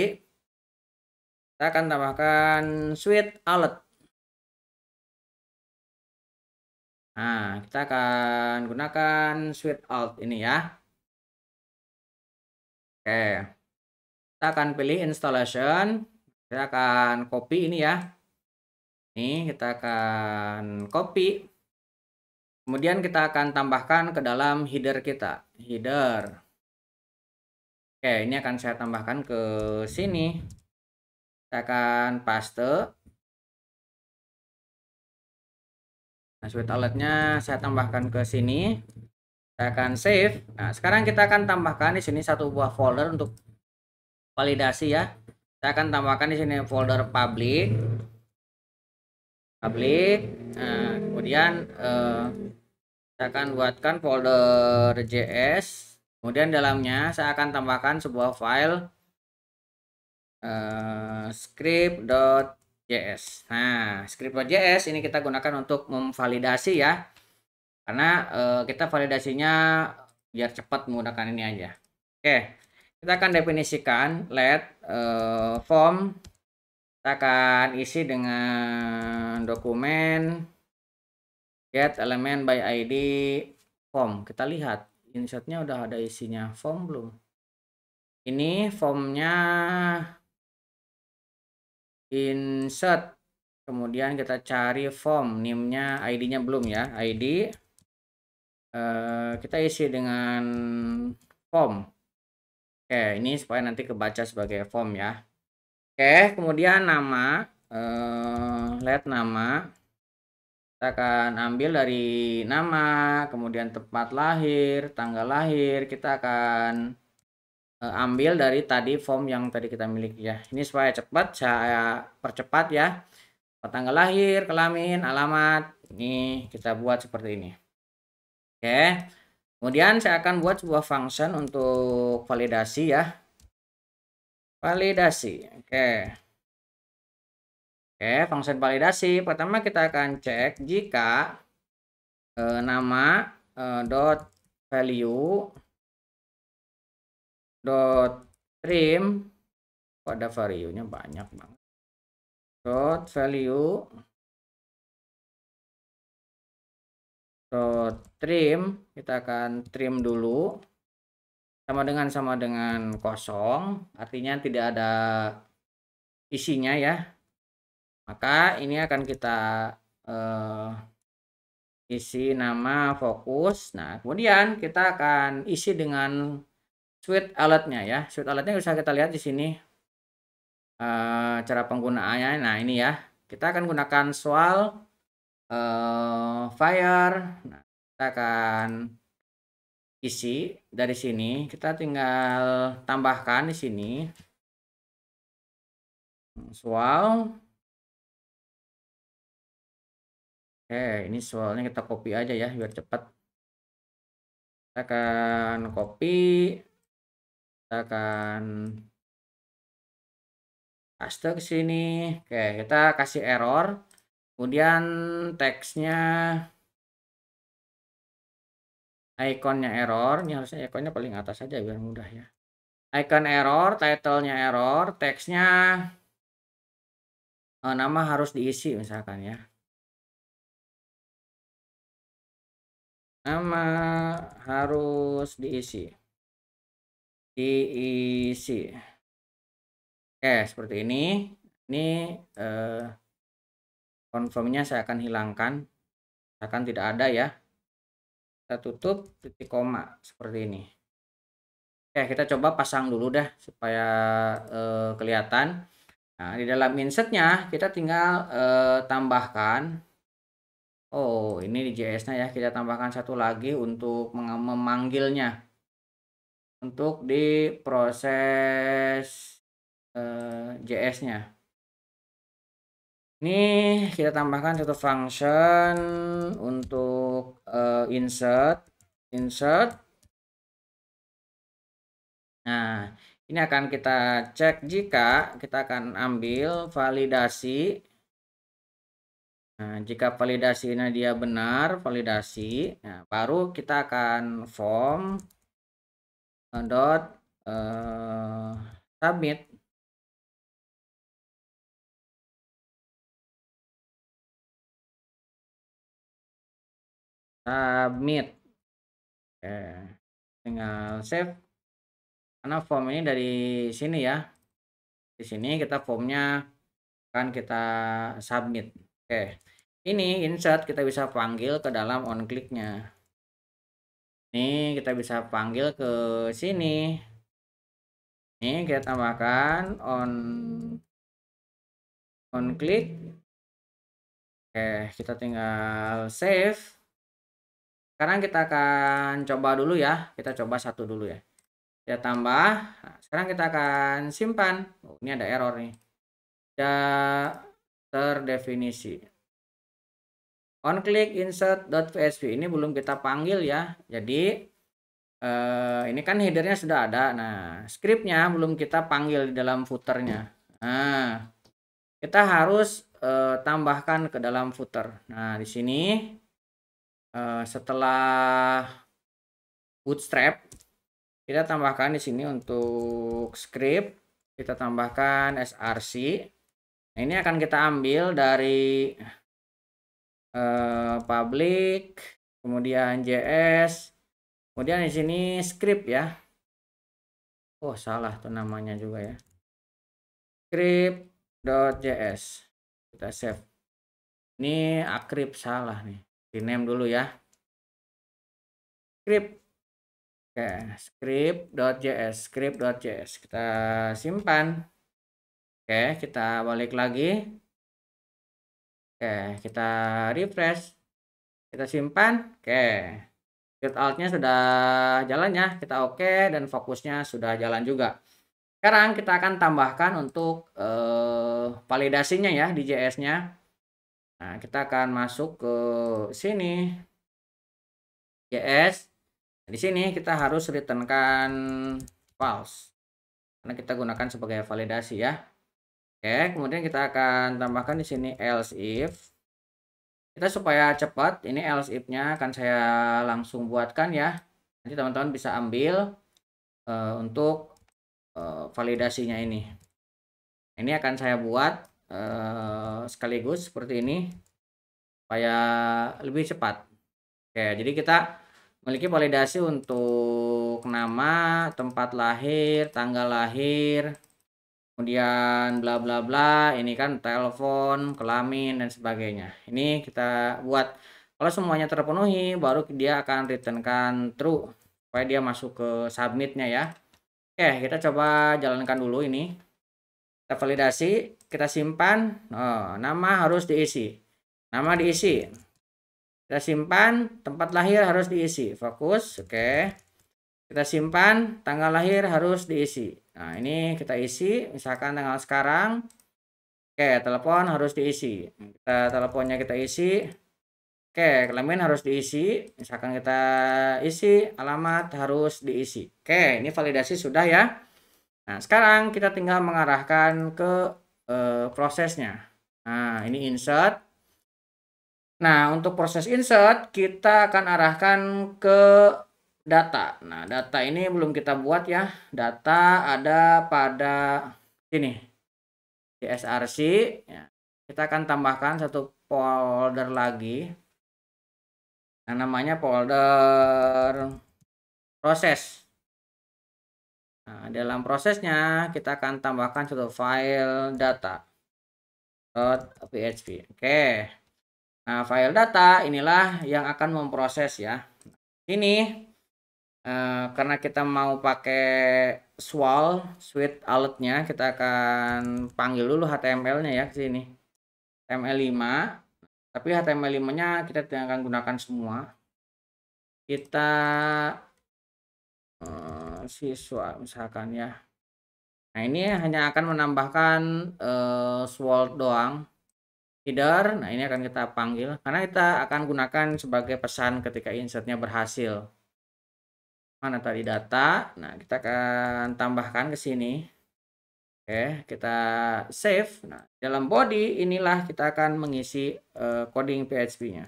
S1: kita akan tambahkan suite alert
S2: Nah, kita akan
S1: gunakan switch alt ini ya. Oke. Kita akan pilih installation. Kita akan copy ini ya. Ini kita akan copy. Kemudian kita akan tambahkan ke dalam header kita. Header. Oke, ini akan saya tambahkan ke sini. Kita akan paste. Nah, sweet alertnya saya tambahkan ke sini. Saya akan save. Nah, sekarang kita akan tambahkan di sini satu buah folder untuk validasi ya. Saya akan tambahkan di sini folder public. Public. Nah, kemudian eh, saya akan buatkan folder JS. Kemudian dalamnya saya akan tambahkan sebuah file eh, script JS. Nah, JS ini kita gunakan untuk memvalidasi ya. Karena e, kita validasinya biar cepat menggunakan ini aja. Oke, kita akan definisikan let e, form. Kita akan isi dengan dokumen get element by ID form. Kita lihat insertnya udah ada isinya form belum. Ini formnya insert kemudian kita cari form nimnya ID-nya belum ya ID uh, eh, kita isi dengan form oke ini supaya nanti kebaca sebagai form ya oke kemudian nama uh, eh, let nama kita akan ambil dari nama, kemudian tempat lahir, tanggal lahir, kita akan Eh, ambil dari tadi form yang tadi kita miliki ya. Ini supaya cepat saya percepat ya. Tanggal lahir, kelamin, alamat. Ini kita buat seperti ini. Oke. Kemudian saya akan buat sebuah function untuk validasi ya. Validasi. Oke. Oke, function validasi. Pertama kita akan cek jika e, nama e, dot value dot
S2: trim pada value-nya banyak banget dot value dot trim
S1: kita akan trim dulu sama dengan sama dengan kosong artinya tidak ada isinya ya maka ini akan kita uh, isi nama fokus nah kemudian kita akan isi dengan switch alatnya ya. switch alatnya bisa kita lihat di sini. e, cara penggunaannya. Nah, ini ya. Kita akan gunakan soal e, fire. Nah, kita akan isi dari sini. Kita tinggal tambahkan di sini.
S2: Soal. Oke, ini soalnya kita copy aja ya biar cepat. Kita akan copy kita akan paste ke sini oke kita kasih error
S1: kemudian teksnya ikonnya error ini harusnya ikonnya paling atas saja biar mudah ya icon error titlenya error teksnya eh, nama harus diisi
S2: misalkan ya nama
S1: harus diisi diisi. Oke, seperti ini. Ini eh, confirmnya saya akan hilangkan. Akan tidak ada ya. Kita tutup titik koma seperti ini. Oke, kita coba pasang dulu dah supaya eh, kelihatan. Nah, di dalam insertnya kita tinggal eh, tambahkan. Oh, ini di JS-nya ya. Kita tambahkan satu lagi untuk memanggilnya untuk di proses uh, eh, JS-nya. Ini kita tambahkan satu function untuk uh, insert, insert. Nah, ini akan kita cek jika kita akan ambil validasi. Nah, jika validasi ini dia benar, validasi. Nah, baru kita akan form dot uh, eh,
S2: submit submit
S1: oke tinggal save karena form ini dari sini ya di sini kita formnya akan kita submit oke ini insert kita bisa panggil ke dalam on clicknya ini kita bisa panggil ke sini. ini kita tambahkan on on click. Oke, kita tinggal save. Sekarang kita akan coba dulu ya. Kita coba satu dulu ya. Kita tambah. Nah, sekarang kita akan simpan. Oh, ini ada error nih. Ya terdefinisi onclick insert.psv ini belum kita panggil ya jadi eh, ini kan headernya sudah ada nah scriptnya belum kita panggil di dalam footernya nah kita harus eh, tambahkan ke dalam footer nah di sini eh, setelah bootstrap kita tambahkan di sini untuk script kita tambahkan src nah, ini akan kita ambil dari Eh, public, kemudian JS, kemudian di sini script ya. Oh salah tuh namanya juga ya. Script.js kita save. Ini akrib salah nih. Di dulu ya. Script. Oke, script.js, script.js kita simpan. Oke, kita balik lagi. Oke, kita refresh. Kita simpan. Oke. Get alt sudah jalan ya. Kita oke okay, dan fokusnya sudah jalan juga. Sekarang kita akan tambahkan untuk eh, validasinya ya di JS-nya. Nah, kita akan masuk ke sini. JS. Nah, di sini kita harus returnkan false. Karena kita gunakan sebagai validasi ya. Oke, kemudian kita akan tambahkan di sini else if. Kita supaya cepat, ini else if-nya akan saya langsung buatkan ya. Nanti teman-teman bisa ambil uh, untuk uh, validasinya ini. Ini akan saya buat uh, sekaligus seperti ini supaya lebih cepat. Oke, jadi kita memiliki validasi untuk nama, tempat lahir, tanggal lahir, kemudian bla bla bla ini kan telepon kelamin dan sebagainya ini kita buat kalau semuanya terpenuhi baru dia akan returnkan true supaya dia masuk ke submitnya ya oke kita coba jalankan dulu ini kita validasi kita simpan oh, nama harus diisi nama diisi kita simpan tempat lahir harus diisi fokus oke kita simpan tanggal lahir harus diisi Nah, ini kita isi, misalkan tanggal sekarang. Oke, telepon harus diisi. Kita teleponnya kita isi. Oke, kelamin harus diisi. Misalkan kita isi, alamat harus diisi. Oke, ini validasi sudah ya. Nah, sekarang kita tinggal mengarahkan ke uh, prosesnya. Nah, ini insert. Nah, untuk proses insert, kita akan arahkan ke data. Nah, data ini belum kita buat ya. Data ada pada sini. Di SRC. Ya. Kita akan tambahkan satu folder lagi. Nah, namanya folder proses. Nah, dalam prosesnya kita akan tambahkan satu file data. .php. Oke. Nah, file data inilah yang akan memproses ya. Ini Eh, karena kita mau pakai swal suite alatnya, kita akan panggil dulu HTML-nya ya ke sini HTML5 tapi HTML5 nya kita tidak akan gunakan semua kita uh, eh, siswa misalkan ya nah ini hanya akan menambahkan uh, swal doang header nah ini akan kita panggil karena kita akan gunakan sebagai pesan ketika insertnya berhasil mana tadi data. Nah, kita akan tambahkan ke sini. Oke, kita save. Nah, dalam body inilah kita akan mengisi uh, coding PHP-nya.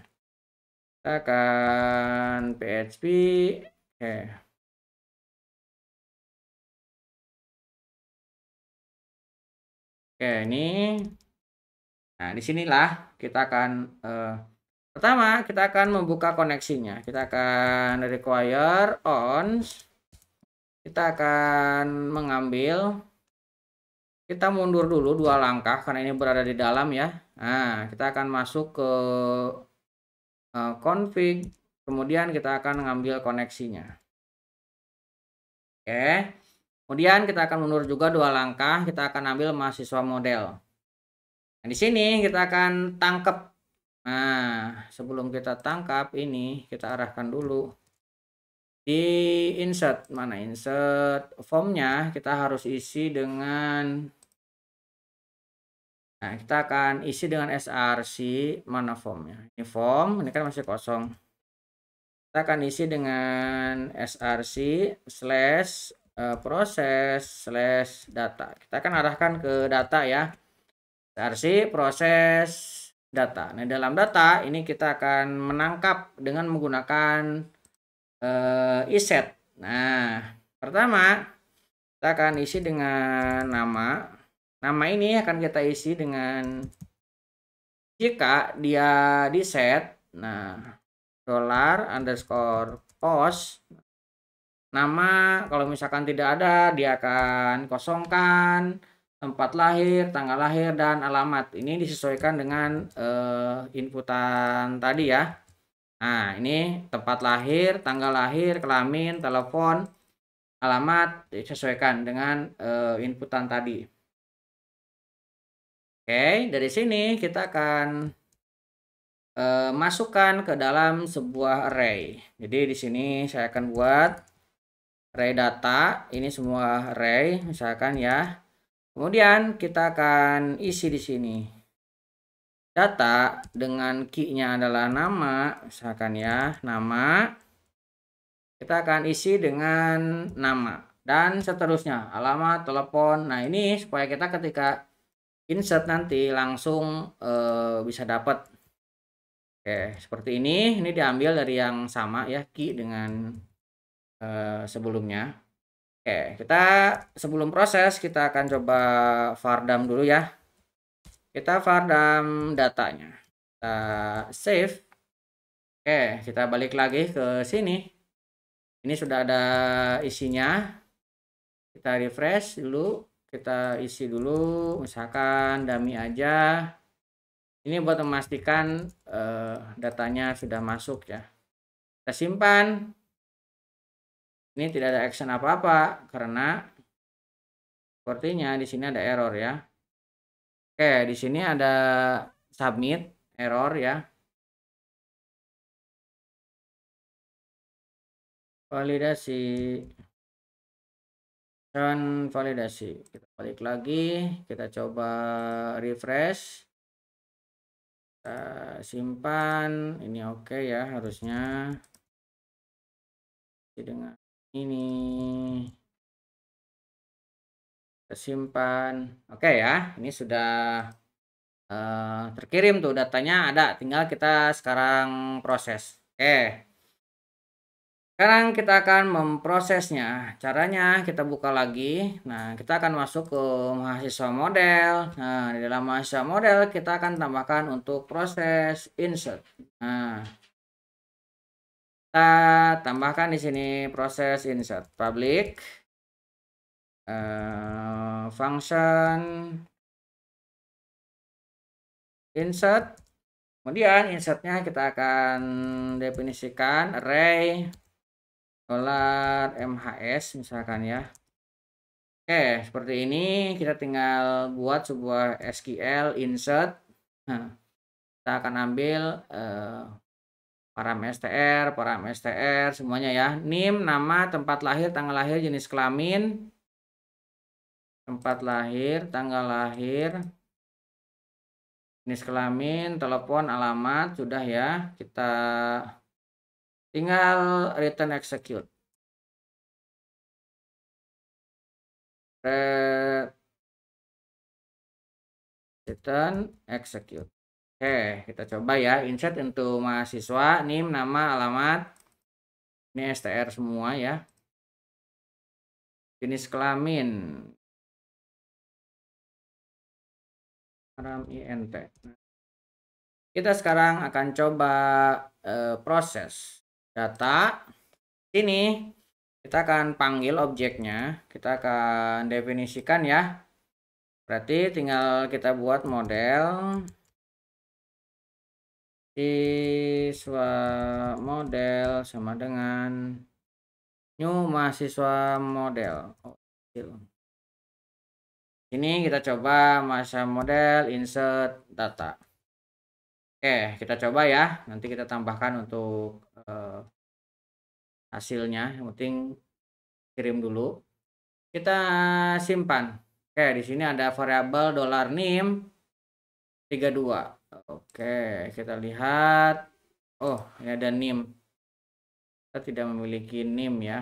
S1: Kita akan PHP. Oke. Oke, ini. Nah, disinilah kita akan uh, Pertama, kita akan membuka koneksinya. Kita akan require on. Kita akan mengambil. Kita mundur dulu dua langkah karena ini berada di dalam ya. Nah, kita akan masuk ke uh, config. Kemudian kita akan mengambil koneksinya. Oke. Kemudian kita akan mundur juga dua langkah. Kita akan ambil mahasiswa model. Nah, di sini kita akan tangkap Nah, sebelum kita tangkap ini, kita arahkan dulu di insert. Mana insert? Formnya kita harus isi dengan Nah, kita akan isi dengan src mana formnya. Ini form, ini kan masih kosong. Kita akan isi dengan src slash eh, proses slash data. Kita akan arahkan ke data ya. src proses data. Nah, dalam data ini kita akan menangkap dengan menggunakan uh, iset. Nah, pertama kita akan isi dengan nama. Nama ini akan kita isi dengan jika dia di set. Nah, dollar underscore cost. nama kalau misalkan tidak ada dia akan kosongkan tempat lahir, tanggal lahir, dan alamat. Ini disesuaikan dengan uh, inputan tadi ya. Nah, ini tempat lahir, tanggal lahir, kelamin, telepon, alamat disesuaikan dengan uh, inputan tadi. Oke, dari sini kita akan uh, masukkan ke dalam sebuah array. Jadi di sini saya akan buat array data, ini semua array misalkan ya Kemudian kita akan isi di sini data dengan key-nya adalah nama, misalkan ya, nama. Kita akan isi dengan nama dan seterusnya, alamat, telepon. Nah, ini supaya kita ketika insert nanti langsung e, bisa dapat. Oke, seperti ini. Ini diambil dari yang sama ya, key dengan e, sebelumnya. Oke, kita sebelum proses kita akan coba fardam dulu ya. Kita fardam datanya. Kita save. Oke, kita balik lagi ke sini. Ini sudah ada isinya. Kita refresh dulu, kita isi dulu misalkan dummy aja. Ini buat memastikan uh, datanya sudah masuk ya. Kita simpan. Ini tidak ada action apa-apa karena sepertinya di sini ada error ya. Oke, di sini ada submit error ya. Validasi dan validasi. Kita balik lagi, kita coba refresh. Kita simpan, ini oke okay ya harusnya. Dengan ini kita oke ya ini sudah uh, terkirim tuh datanya ada tinggal kita sekarang proses oke sekarang kita akan memprosesnya caranya kita buka lagi nah kita akan masuk ke mahasiswa model nah di dalam mahasiswa model kita akan tambahkan untuk proses insert nah kita tambahkan di sini proses insert public uh, function insert kemudian insertnya kita akan definisikan array dollar MHS misalkan ya Oke seperti ini kita tinggal buat sebuah SQL insert nah, kita akan ambil uh, Para STR, para STR, semuanya ya. NIM, nama, tempat lahir, tanggal lahir, jenis kelamin, tempat lahir, tanggal lahir, jenis kelamin, telepon, alamat, sudah ya. Kita tinggal return execute. Return execute. Oke, kita coba ya. insert untuk mahasiswa, NIM, nama, alamat. Ini STR semua ya. Jenis kelamin.
S2: Ram INT.
S1: Kita sekarang akan coba e, proses data. Ini kita akan panggil objeknya. Kita akan definisikan ya. Berarti tinggal kita buat model siswa model sama dengan new mahasiswa model ini kita coba masa model insert data oke kita coba ya nanti kita tambahkan untuk uh, hasilnya yang penting kirim dulu kita simpan oke di sini ada variabel dollar name 32 Oke, kita lihat. Oh, ini ada NIM. Kita tidak memiliki NIM ya.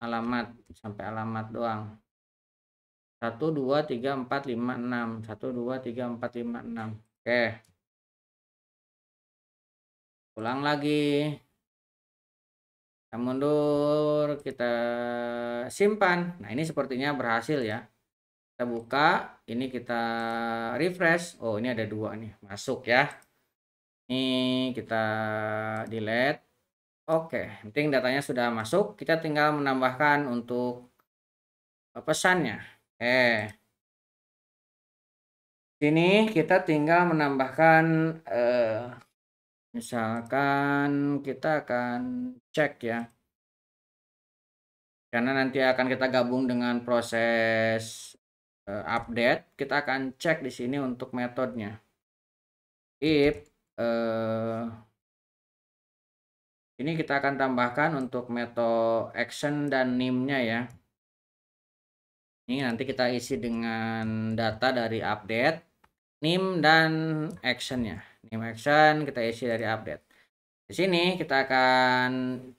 S1: Alamat, sampai alamat doang. 1, 2, 3, 4, 5, 6. 1, 2, 3, 4, 5, 6. Oke. Pulang lagi. Kita mundur, kita simpan. Nah, ini sepertinya berhasil ya kita buka ini kita refresh oh ini ada dua nih masuk ya ini kita delete oke penting datanya sudah masuk kita tinggal menambahkan untuk eh, pesannya eh ini kita tinggal menambahkan eh, misalkan kita akan cek ya karena nanti akan kita gabung dengan proses Eh, update, kita akan cek di sini untuk metodenya. If uh, ini kita akan tambahkan untuk metode action dan name-nya ya. Ini nanti kita isi dengan data dari update, name dan actionnya nya Name action kita isi dari update. Di sini kita akan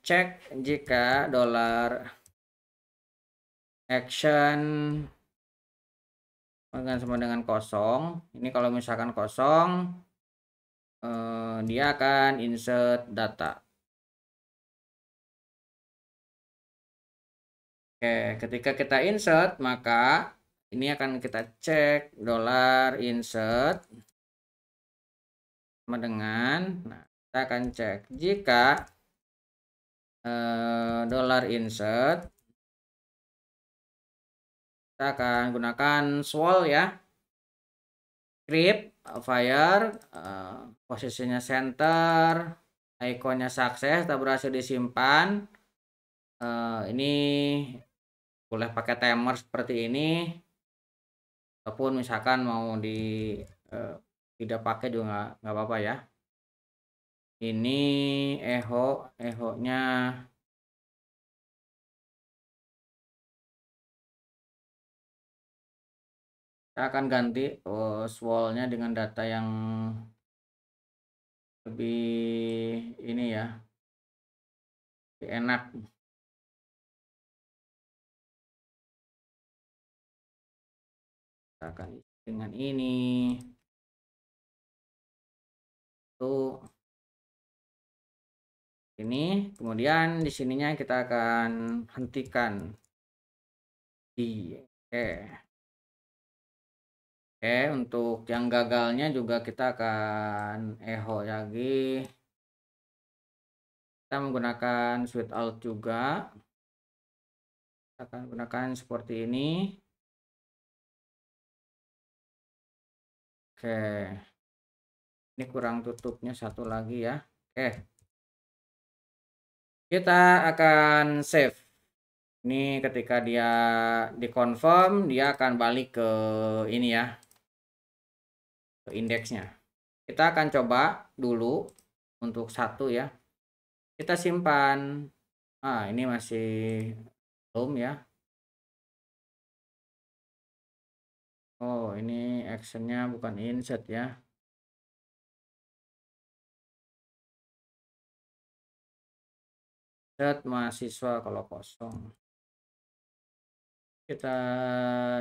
S1: cek jika dollar action Bukan sama dengan kosong. Ini kalau misalkan kosong, eh, dia akan insert data.
S2: Oke, ketika kita insert,
S1: maka ini akan kita cek dolar insert sama dengan, nah, kita akan cek jika
S2: eh, dolar insert
S1: kita akan gunakan swall ya creep fire uh, posisinya center ikonnya sukses tak berhasil disimpan uh, ini boleh pakai timer seperti ini ataupun misalkan mau di uh, tidak pakai juga nggak apa-apa ya ini echo, echo
S2: nya saya akan ganti uh, eh, swallnya dengan data yang lebih ini ya lebih enak akan dengan ini tuh, ini kemudian
S1: di sininya kita akan hentikan di iya. eh Oke, untuk yang gagalnya juga kita akan echo lagi. Kita menggunakan switch out juga. Kita akan gunakan seperti ini. Oke. Ini kurang tutupnya satu lagi ya. Oke. Kita akan save. Ini ketika dia dikonfirm, dia akan balik ke ini ya, indeksnya kita akan coba dulu untuk satu ya kita simpan ah ini masih belum ya
S2: Oh ini actionnya bukan insert ya
S1: set mahasiswa kalau kosong kita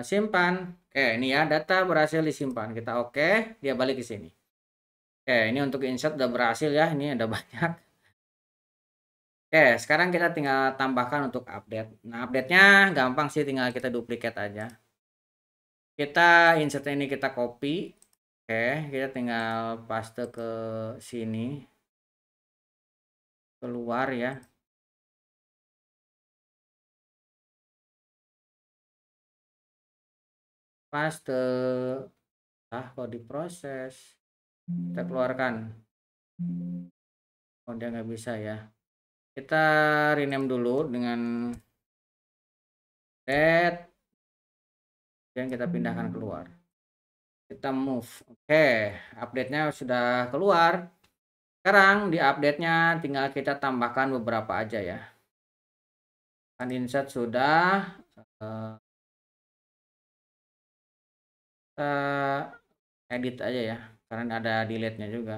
S1: simpan oke ini ya data berhasil disimpan kita oke dia balik ke sini oke ini untuk insert udah berhasil ya ini ada *laughs* banyak oke sekarang kita tinggal tambahkan untuk update nah update nya gampang sih tinggal kita duplikat aja kita insert ini kita copy oke kita tinggal paste ke sini keluar ya
S2: paste ah kalau diproses kita hmm. keluarkan oh dia nggak bisa ya kita rename dulu dengan set
S1: dan kita pindahkan hmm. keluar kita move oke okay. update nya sudah keluar sekarang di update nya tinggal kita tambahkan beberapa aja ya kan insert sudah eh,
S2: Eh, edit aja ya karena ada
S1: delete-nya juga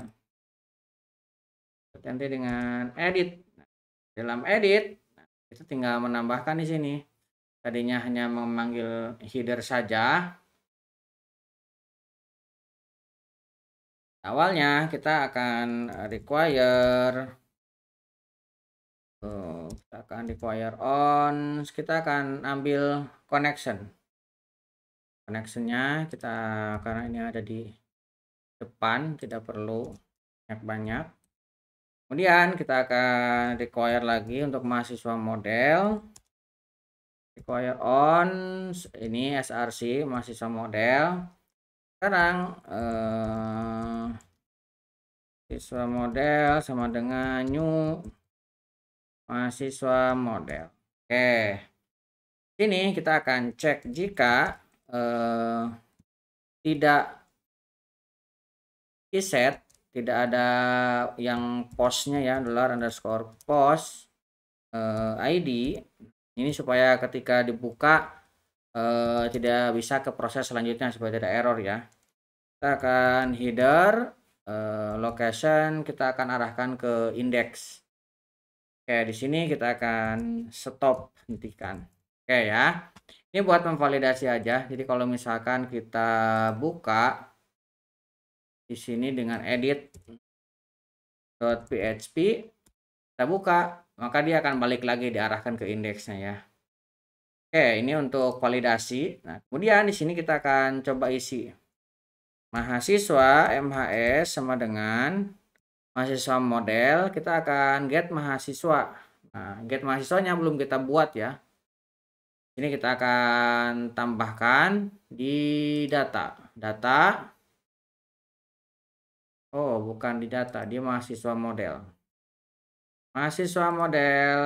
S1: nanti dengan edit dalam edit kita tinggal menambahkan di sini tadinya hanya memanggil
S2: header saja
S1: awalnya kita akan require kita akan require on kita akan ambil connection connectionnya kita karena ini ada di depan tidak perlu banyak-banyak kemudian kita akan require lagi untuk mahasiswa model require on ini SRC mahasiswa model sekarang eh, siswa model sama dengan new mahasiswa model oke ini kita akan cek jika Eh, tidak iset tidak ada yang posnya ya dollar underscore pos uh, eh, ID ini supaya ketika dibuka uh, tidak bisa ke proses selanjutnya supaya tidak error ya kita akan header uh, location kita akan arahkan ke index oke di sini kita akan stop hentikan oke ya ini buat memvalidasi aja jadi kalau misalkan kita buka di sini dengan edit .php kita buka maka dia akan balik lagi diarahkan ke indeksnya ya oke ini untuk validasi nah kemudian di sini kita akan coba isi mahasiswa MHS sama dengan mahasiswa model kita akan get mahasiswa nah get mahasiswanya belum kita buat ya ini kita akan tambahkan di data. Data. Oh, bukan di data, dia mahasiswa model. Mahasiswa model.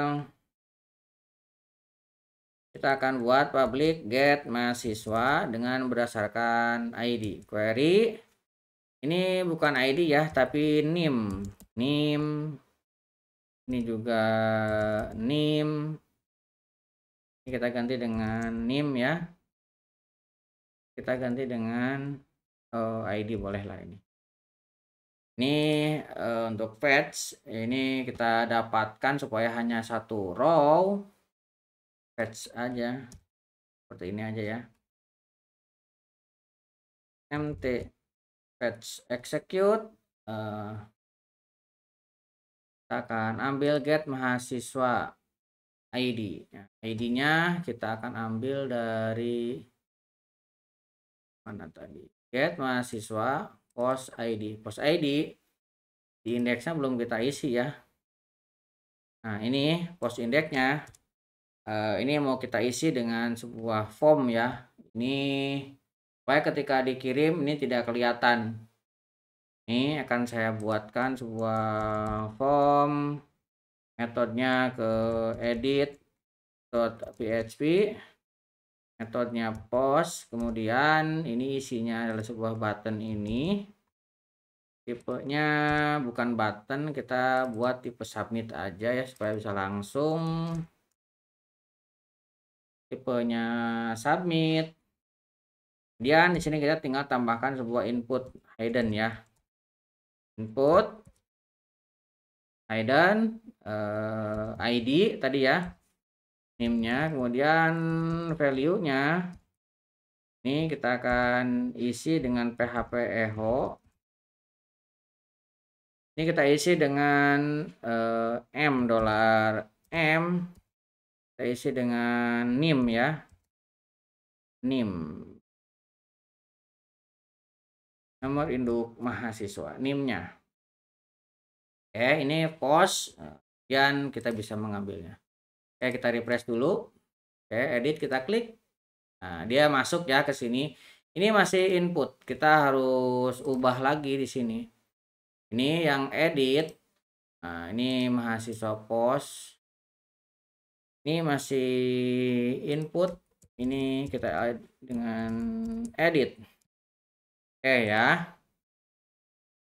S1: Kita akan buat public get mahasiswa dengan berdasarkan ID. Query. Ini bukan ID ya, tapi nim, nim, Ini juga nim kita ganti dengan nim ya kita ganti dengan uh, eh, ID boleh lah ini ini uh, untuk fetch ini kita dapatkan supaya hanya satu row fetch aja seperti ini aja ya
S2: mt fetch execute
S1: uh, kita akan ambil get mahasiswa ID. Ya, ID-nya kita akan ambil dari mana tadi? Get mahasiswa post ID. Post ID di indeksnya belum kita isi ya. Nah, ini post indeksnya. Eh, ini mau kita isi dengan sebuah form ya. Ini supaya ketika dikirim ini tidak kelihatan. Ini akan saya buatkan sebuah form metodenya ke edit .php metodenya post kemudian ini isinya adalah sebuah button ini tipenya bukan button kita buat tipe submit aja ya supaya bisa langsung tipenya submit kemudian di sini kita tinggal tambahkan sebuah input hidden ya input hidden uh, eh, ID tadi ya name-nya kemudian value-nya ini kita akan isi dengan PHP echo ini kita isi dengan uh, M dolar M kita isi dengan NIM ya NIM
S2: nomor induk mahasiswa
S1: nimnya, nya Oke, ini pos sekian kita bisa mengambilnya oke kita refresh dulu oke edit kita klik nah dia masuk ya ke sini ini masih input kita harus ubah lagi di sini ini yang edit nah ini mahasiswa pos ini masih input ini kita dengan edit oke ya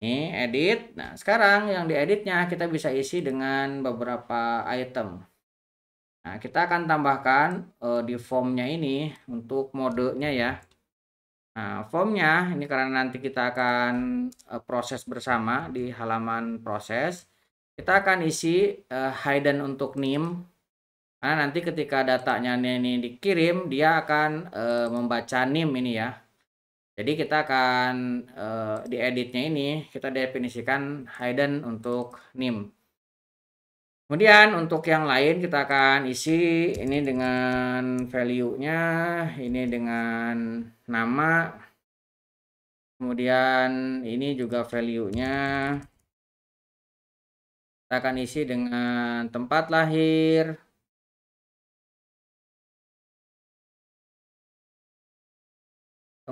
S1: ini edit. Nah, sekarang yang dieditnya kita bisa isi dengan beberapa item. Nah, kita akan tambahkan uh, di formnya ini untuk modenya ya. Nah, formnya ini karena nanti kita akan uh, proses bersama di halaman proses. Kita akan isi uh, hidden untuk nim Karena nanti ketika datanya ini dikirim, dia akan uh, membaca nim ini ya. Jadi kita akan uh, eh, di editnya ini kita definisikan hidden untuk nim. Kemudian untuk yang lain kita akan isi ini dengan value-nya, ini dengan nama. Kemudian ini juga value-nya. Kita akan isi dengan tempat lahir,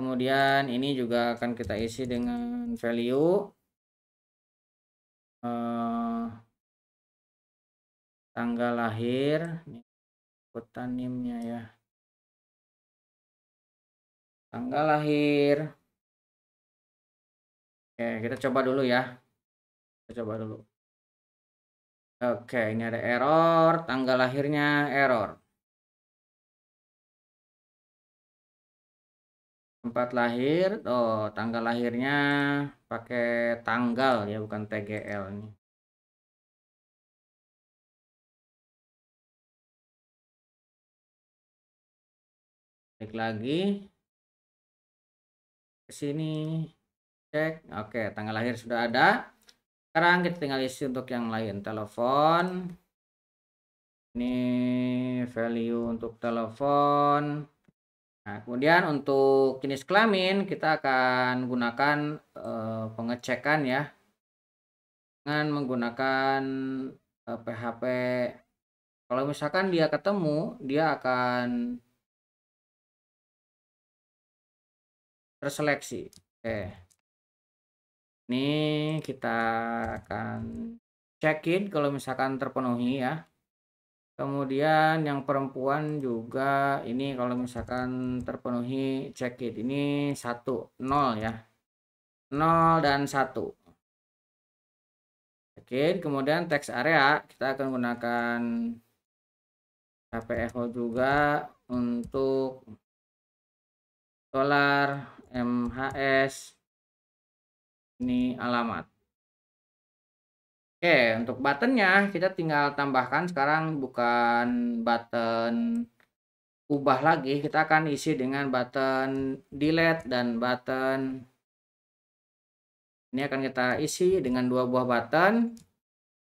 S2: kemudian ini juga akan kita isi dengan value Uh, eh, tanggal lahir putanimnya ya tanggal lahir oke kita coba dulu ya kita coba dulu oke ini ada error tanggal lahirnya error tempat lahir oh tanggal lahirnya pakai tanggal ya bukan TGL nih klik lagi
S1: ke sini cek oke tanggal lahir sudah ada sekarang kita tinggal isi untuk yang lain telepon ini value untuk telepon Nah, kemudian untuk jenis kelamin kita akan gunakan e, pengecekan ya dengan menggunakan e, eh, PHP. Kalau misalkan dia ketemu, dia akan terseleksi. Oke. Ini kita akan check-in kalau misalkan terpenuhi ya kemudian yang perempuan juga ini kalau misalkan terpenuhi check it ini satu nol ya nol dan 1 oke kemudian teks area kita akan gunakan
S2: KPFO juga untuk
S1: dolar MHS ini alamat Oke, untuk buttonnya kita tinggal tambahkan sekarang bukan button ubah lagi. Kita akan isi dengan button delete dan button ini akan kita isi dengan dua buah button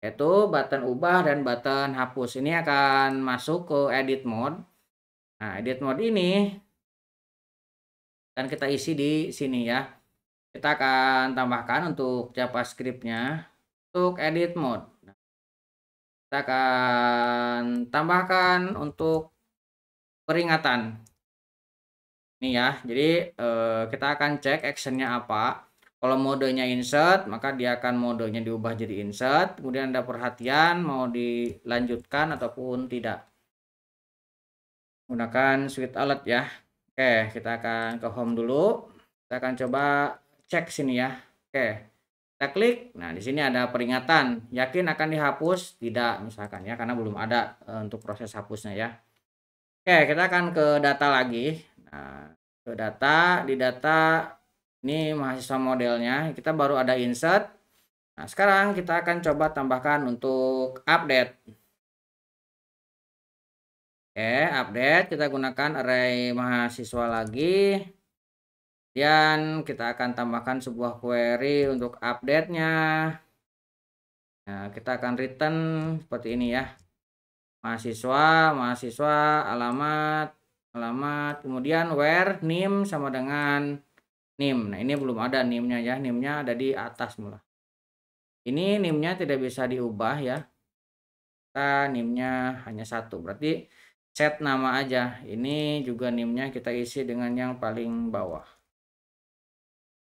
S1: yaitu button ubah dan button hapus. Ini akan masuk ke edit mode. Nah, edit mode ini dan kita isi di sini ya. Kita akan tambahkan untuk JavaScript-nya untuk edit mode. kita akan tambahkan untuk peringatan. Ini ya, jadi eh, kita akan cek actionnya apa. Kalau modenya insert, maka dia akan modenya diubah jadi insert. Kemudian ada perhatian mau dilanjutkan ataupun tidak. Gunakan switch alert ya. Oke, kita akan ke home dulu. Kita akan coba cek sini ya. Oke kita klik nah di sini ada peringatan yakin akan dihapus tidak misalkan ya karena belum ada e, untuk proses hapusnya ya oke kita akan ke data lagi nah ke data di data ini mahasiswa modelnya kita baru ada insert nah sekarang kita akan coba tambahkan untuk update oke update kita gunakan array mahasiswa lagi Kemudian kita akan tambahkan sebuah query untuk update-nya. Nah, kita akan return seperti ini ya. Mahasiswa, mahasiswa, alamat, alamat. Kemudian where, name sama dengan name. Nah, ini belum ada name-nya ya. Name-nya ada di atas mula. Ini name-nya tidak bisa diubah ya. Kita name-nya hanya satu. Berarti set nama aja. Ini juga name-nya kita isi dengan yang paling bawah.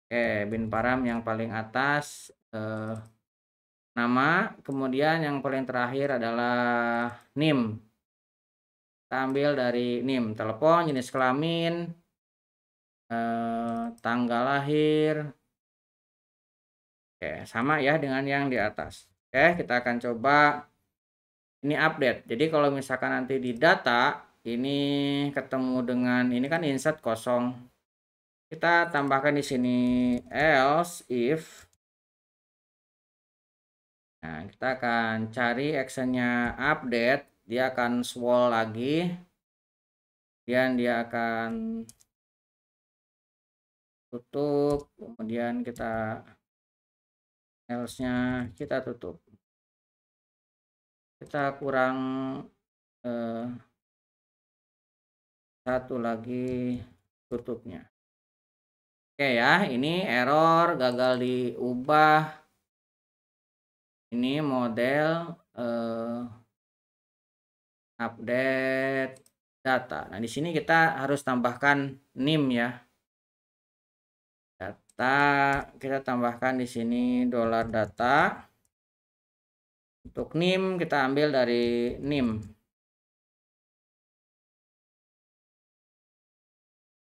S1: Oke, bin param yang paling atas eh, nama, kemudian yang paling terakhir adalah NIM. Kita ambil dari NIM, telepon, jenis kelamin, eh, tanggal lahir. Oke, sama ya dengan yang di atas. Oke, kita akan coba ini update. Jadi kalau misalkan nanti di data ini ketemu dengan ini kan insert kosong kita tambahkan di sini else if nah kita akan cari actionnya update dia akan swall lagi kemudian dia akan
S2: tutup kemudian kita else nya kita tutup kita kurang eh, satu lagi tutupnya Oke ya, ini error gagal diubah.
S1: Ini model uh, update data. Nah, di sini kita harus tambahkan nim ya. Data kita tambahkan di sini dolar data. Untuk nim kita ambil dari nim.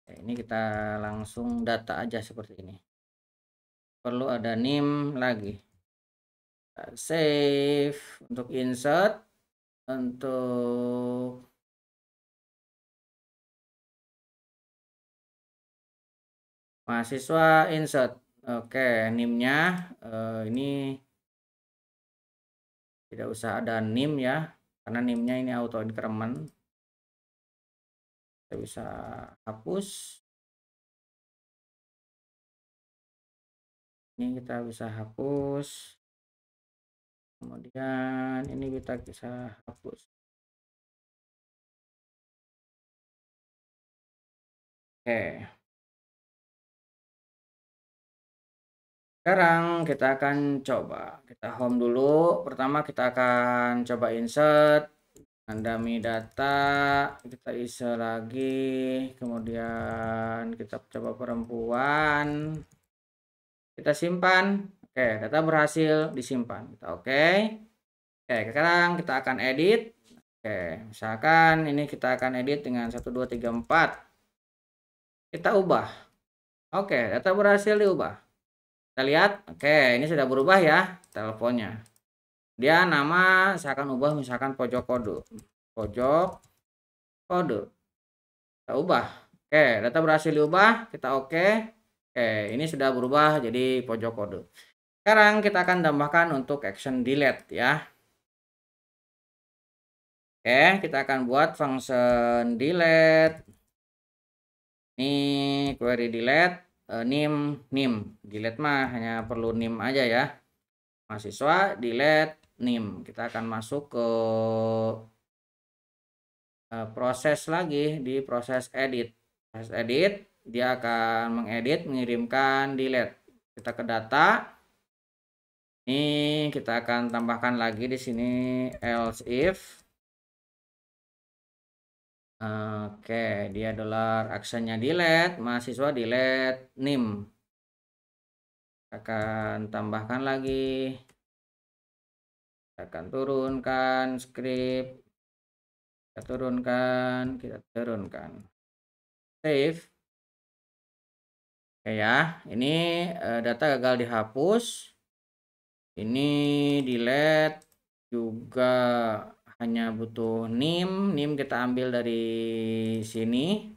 S1: Oke, nah, ini kita langsung data aja seperti ini perlu ada nim lagi nah, save untuk insert
S2: untuk mahasiswa insert oke nimnya eh, ini tidak usah ada nim ya karena nimnya ini auto increment kita bisa hapus ini kita bisa hapus kemudian ini kita bisa hapus oke
S1: sekarang kita akan coba kita home dulu pertama kita akan coba insert mi data kita isi lagi kemudian kita coba perempuan kita simpan oke data berhasil disimpan kita oke oke sekarang kita akan edit oke misalkan ini kita akan edit dengan 1 2 3 4 kita ubah oke data berhasil diubah kita lihat oke ini sudah berubah ya teleponnya dia nama saya akan ubah misalkan pojok kode pojok kode kita ubah oke data berhasil diubah kita oke oke ini sudah berubah jadi pojok kode sekarang kita akan tambahkan untuk action delete ya oke kita akan buat function delete ini query delete uh, nim nim delete mah hanya perlu nim aja ya mahasiswa delete NIM. Kita akan masuk ke eh, proses lagi di proses edit. Proses edit, dia akan mengedit, mengirimkan delete. Kita ke data. Ini kita akan tambahkan lagi di sini else if. Oke, dia dolar aksennya delete, mahasiswa delete nim. Akan tambahkan lagi kita akan turunkan script
S2: kita turunkan kita turunkan save
S1: oke ya ini eh, data gagal dihapus ini delete juga hanya butuh nim nim kita ambil dari sini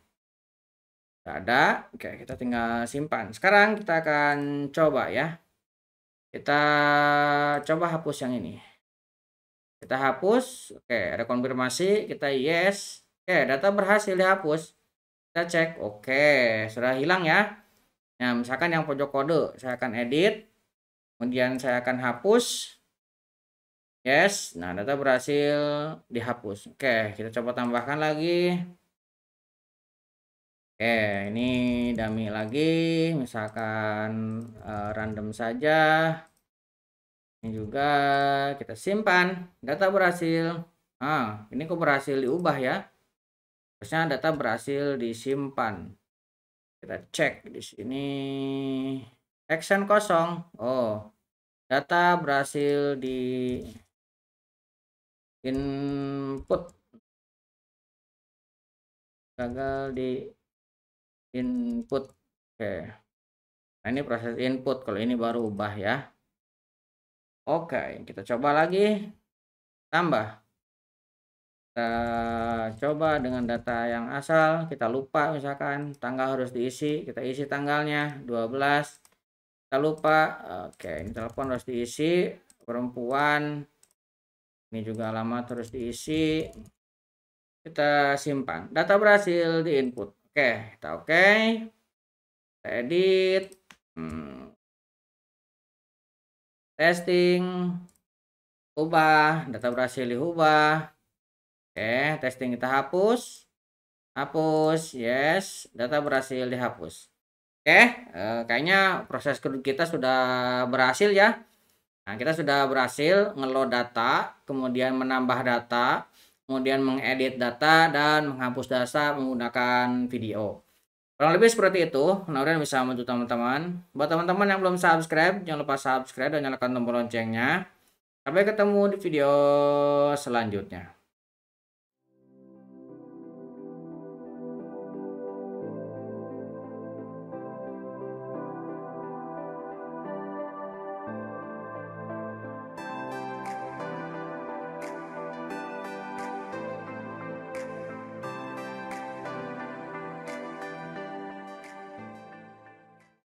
S1: Gak ada oke kita tinggal simpan sekarang kita akan coba ya kita coba hapus yang ini kita hapus. Oke, ada konfirmasi. Kita yes. Oke, data berhasil dihapus. Kita cek. Oke, sudah hilang ya. Nah, misalkan yang pojok kode, saya akan edit. Kemudian saya akan hapus. Yes, nah data berhasil dihapus. Oke, kita coba tambahkan lagi. Oke, ini dummy lagi. Misalkan uh, random saja ini juga kita simpan data berhasil ah ini kok berhasil diubah ya harusnya data berhasil disimpan kita cek di sini action kosong oh data berhasil di input
S2: gagal di
S1: input oke okay. nah ini proses input kalau ini baru ubah ya Oke, kita coba lagi. Tambah. Kita coba dengan data yang asal. Kita lupa misalkan tanggal harus diisi. Kita isi tanggalnya 12. Kita lupa. Oke, ini telepon harus diisi. Perempuan. Ini juga lama harus diisi. Kita simpan. Data berhasil diinput. Oke, kita oke.
S2: Kita edit. Hmm,
S1: testing ubah data berhasil diubah oke testing kita hapus hapus yes data berhasil dihapus oke eh, kayaknya proses kita sudah berhasil ya Nah, kita sudah berhasil ngeload data, kemudian menambah data, kemudian mengedit data, dan menghapus data menggunakan video. Kurang lebih seperti itu. kemudian bisa membantu teman-teman. Buat teman-teman yang belum subscribe, jangan lupa subscribe dan nyalakan tombol loncengnya. Sampai ketemu di video selanjutnya.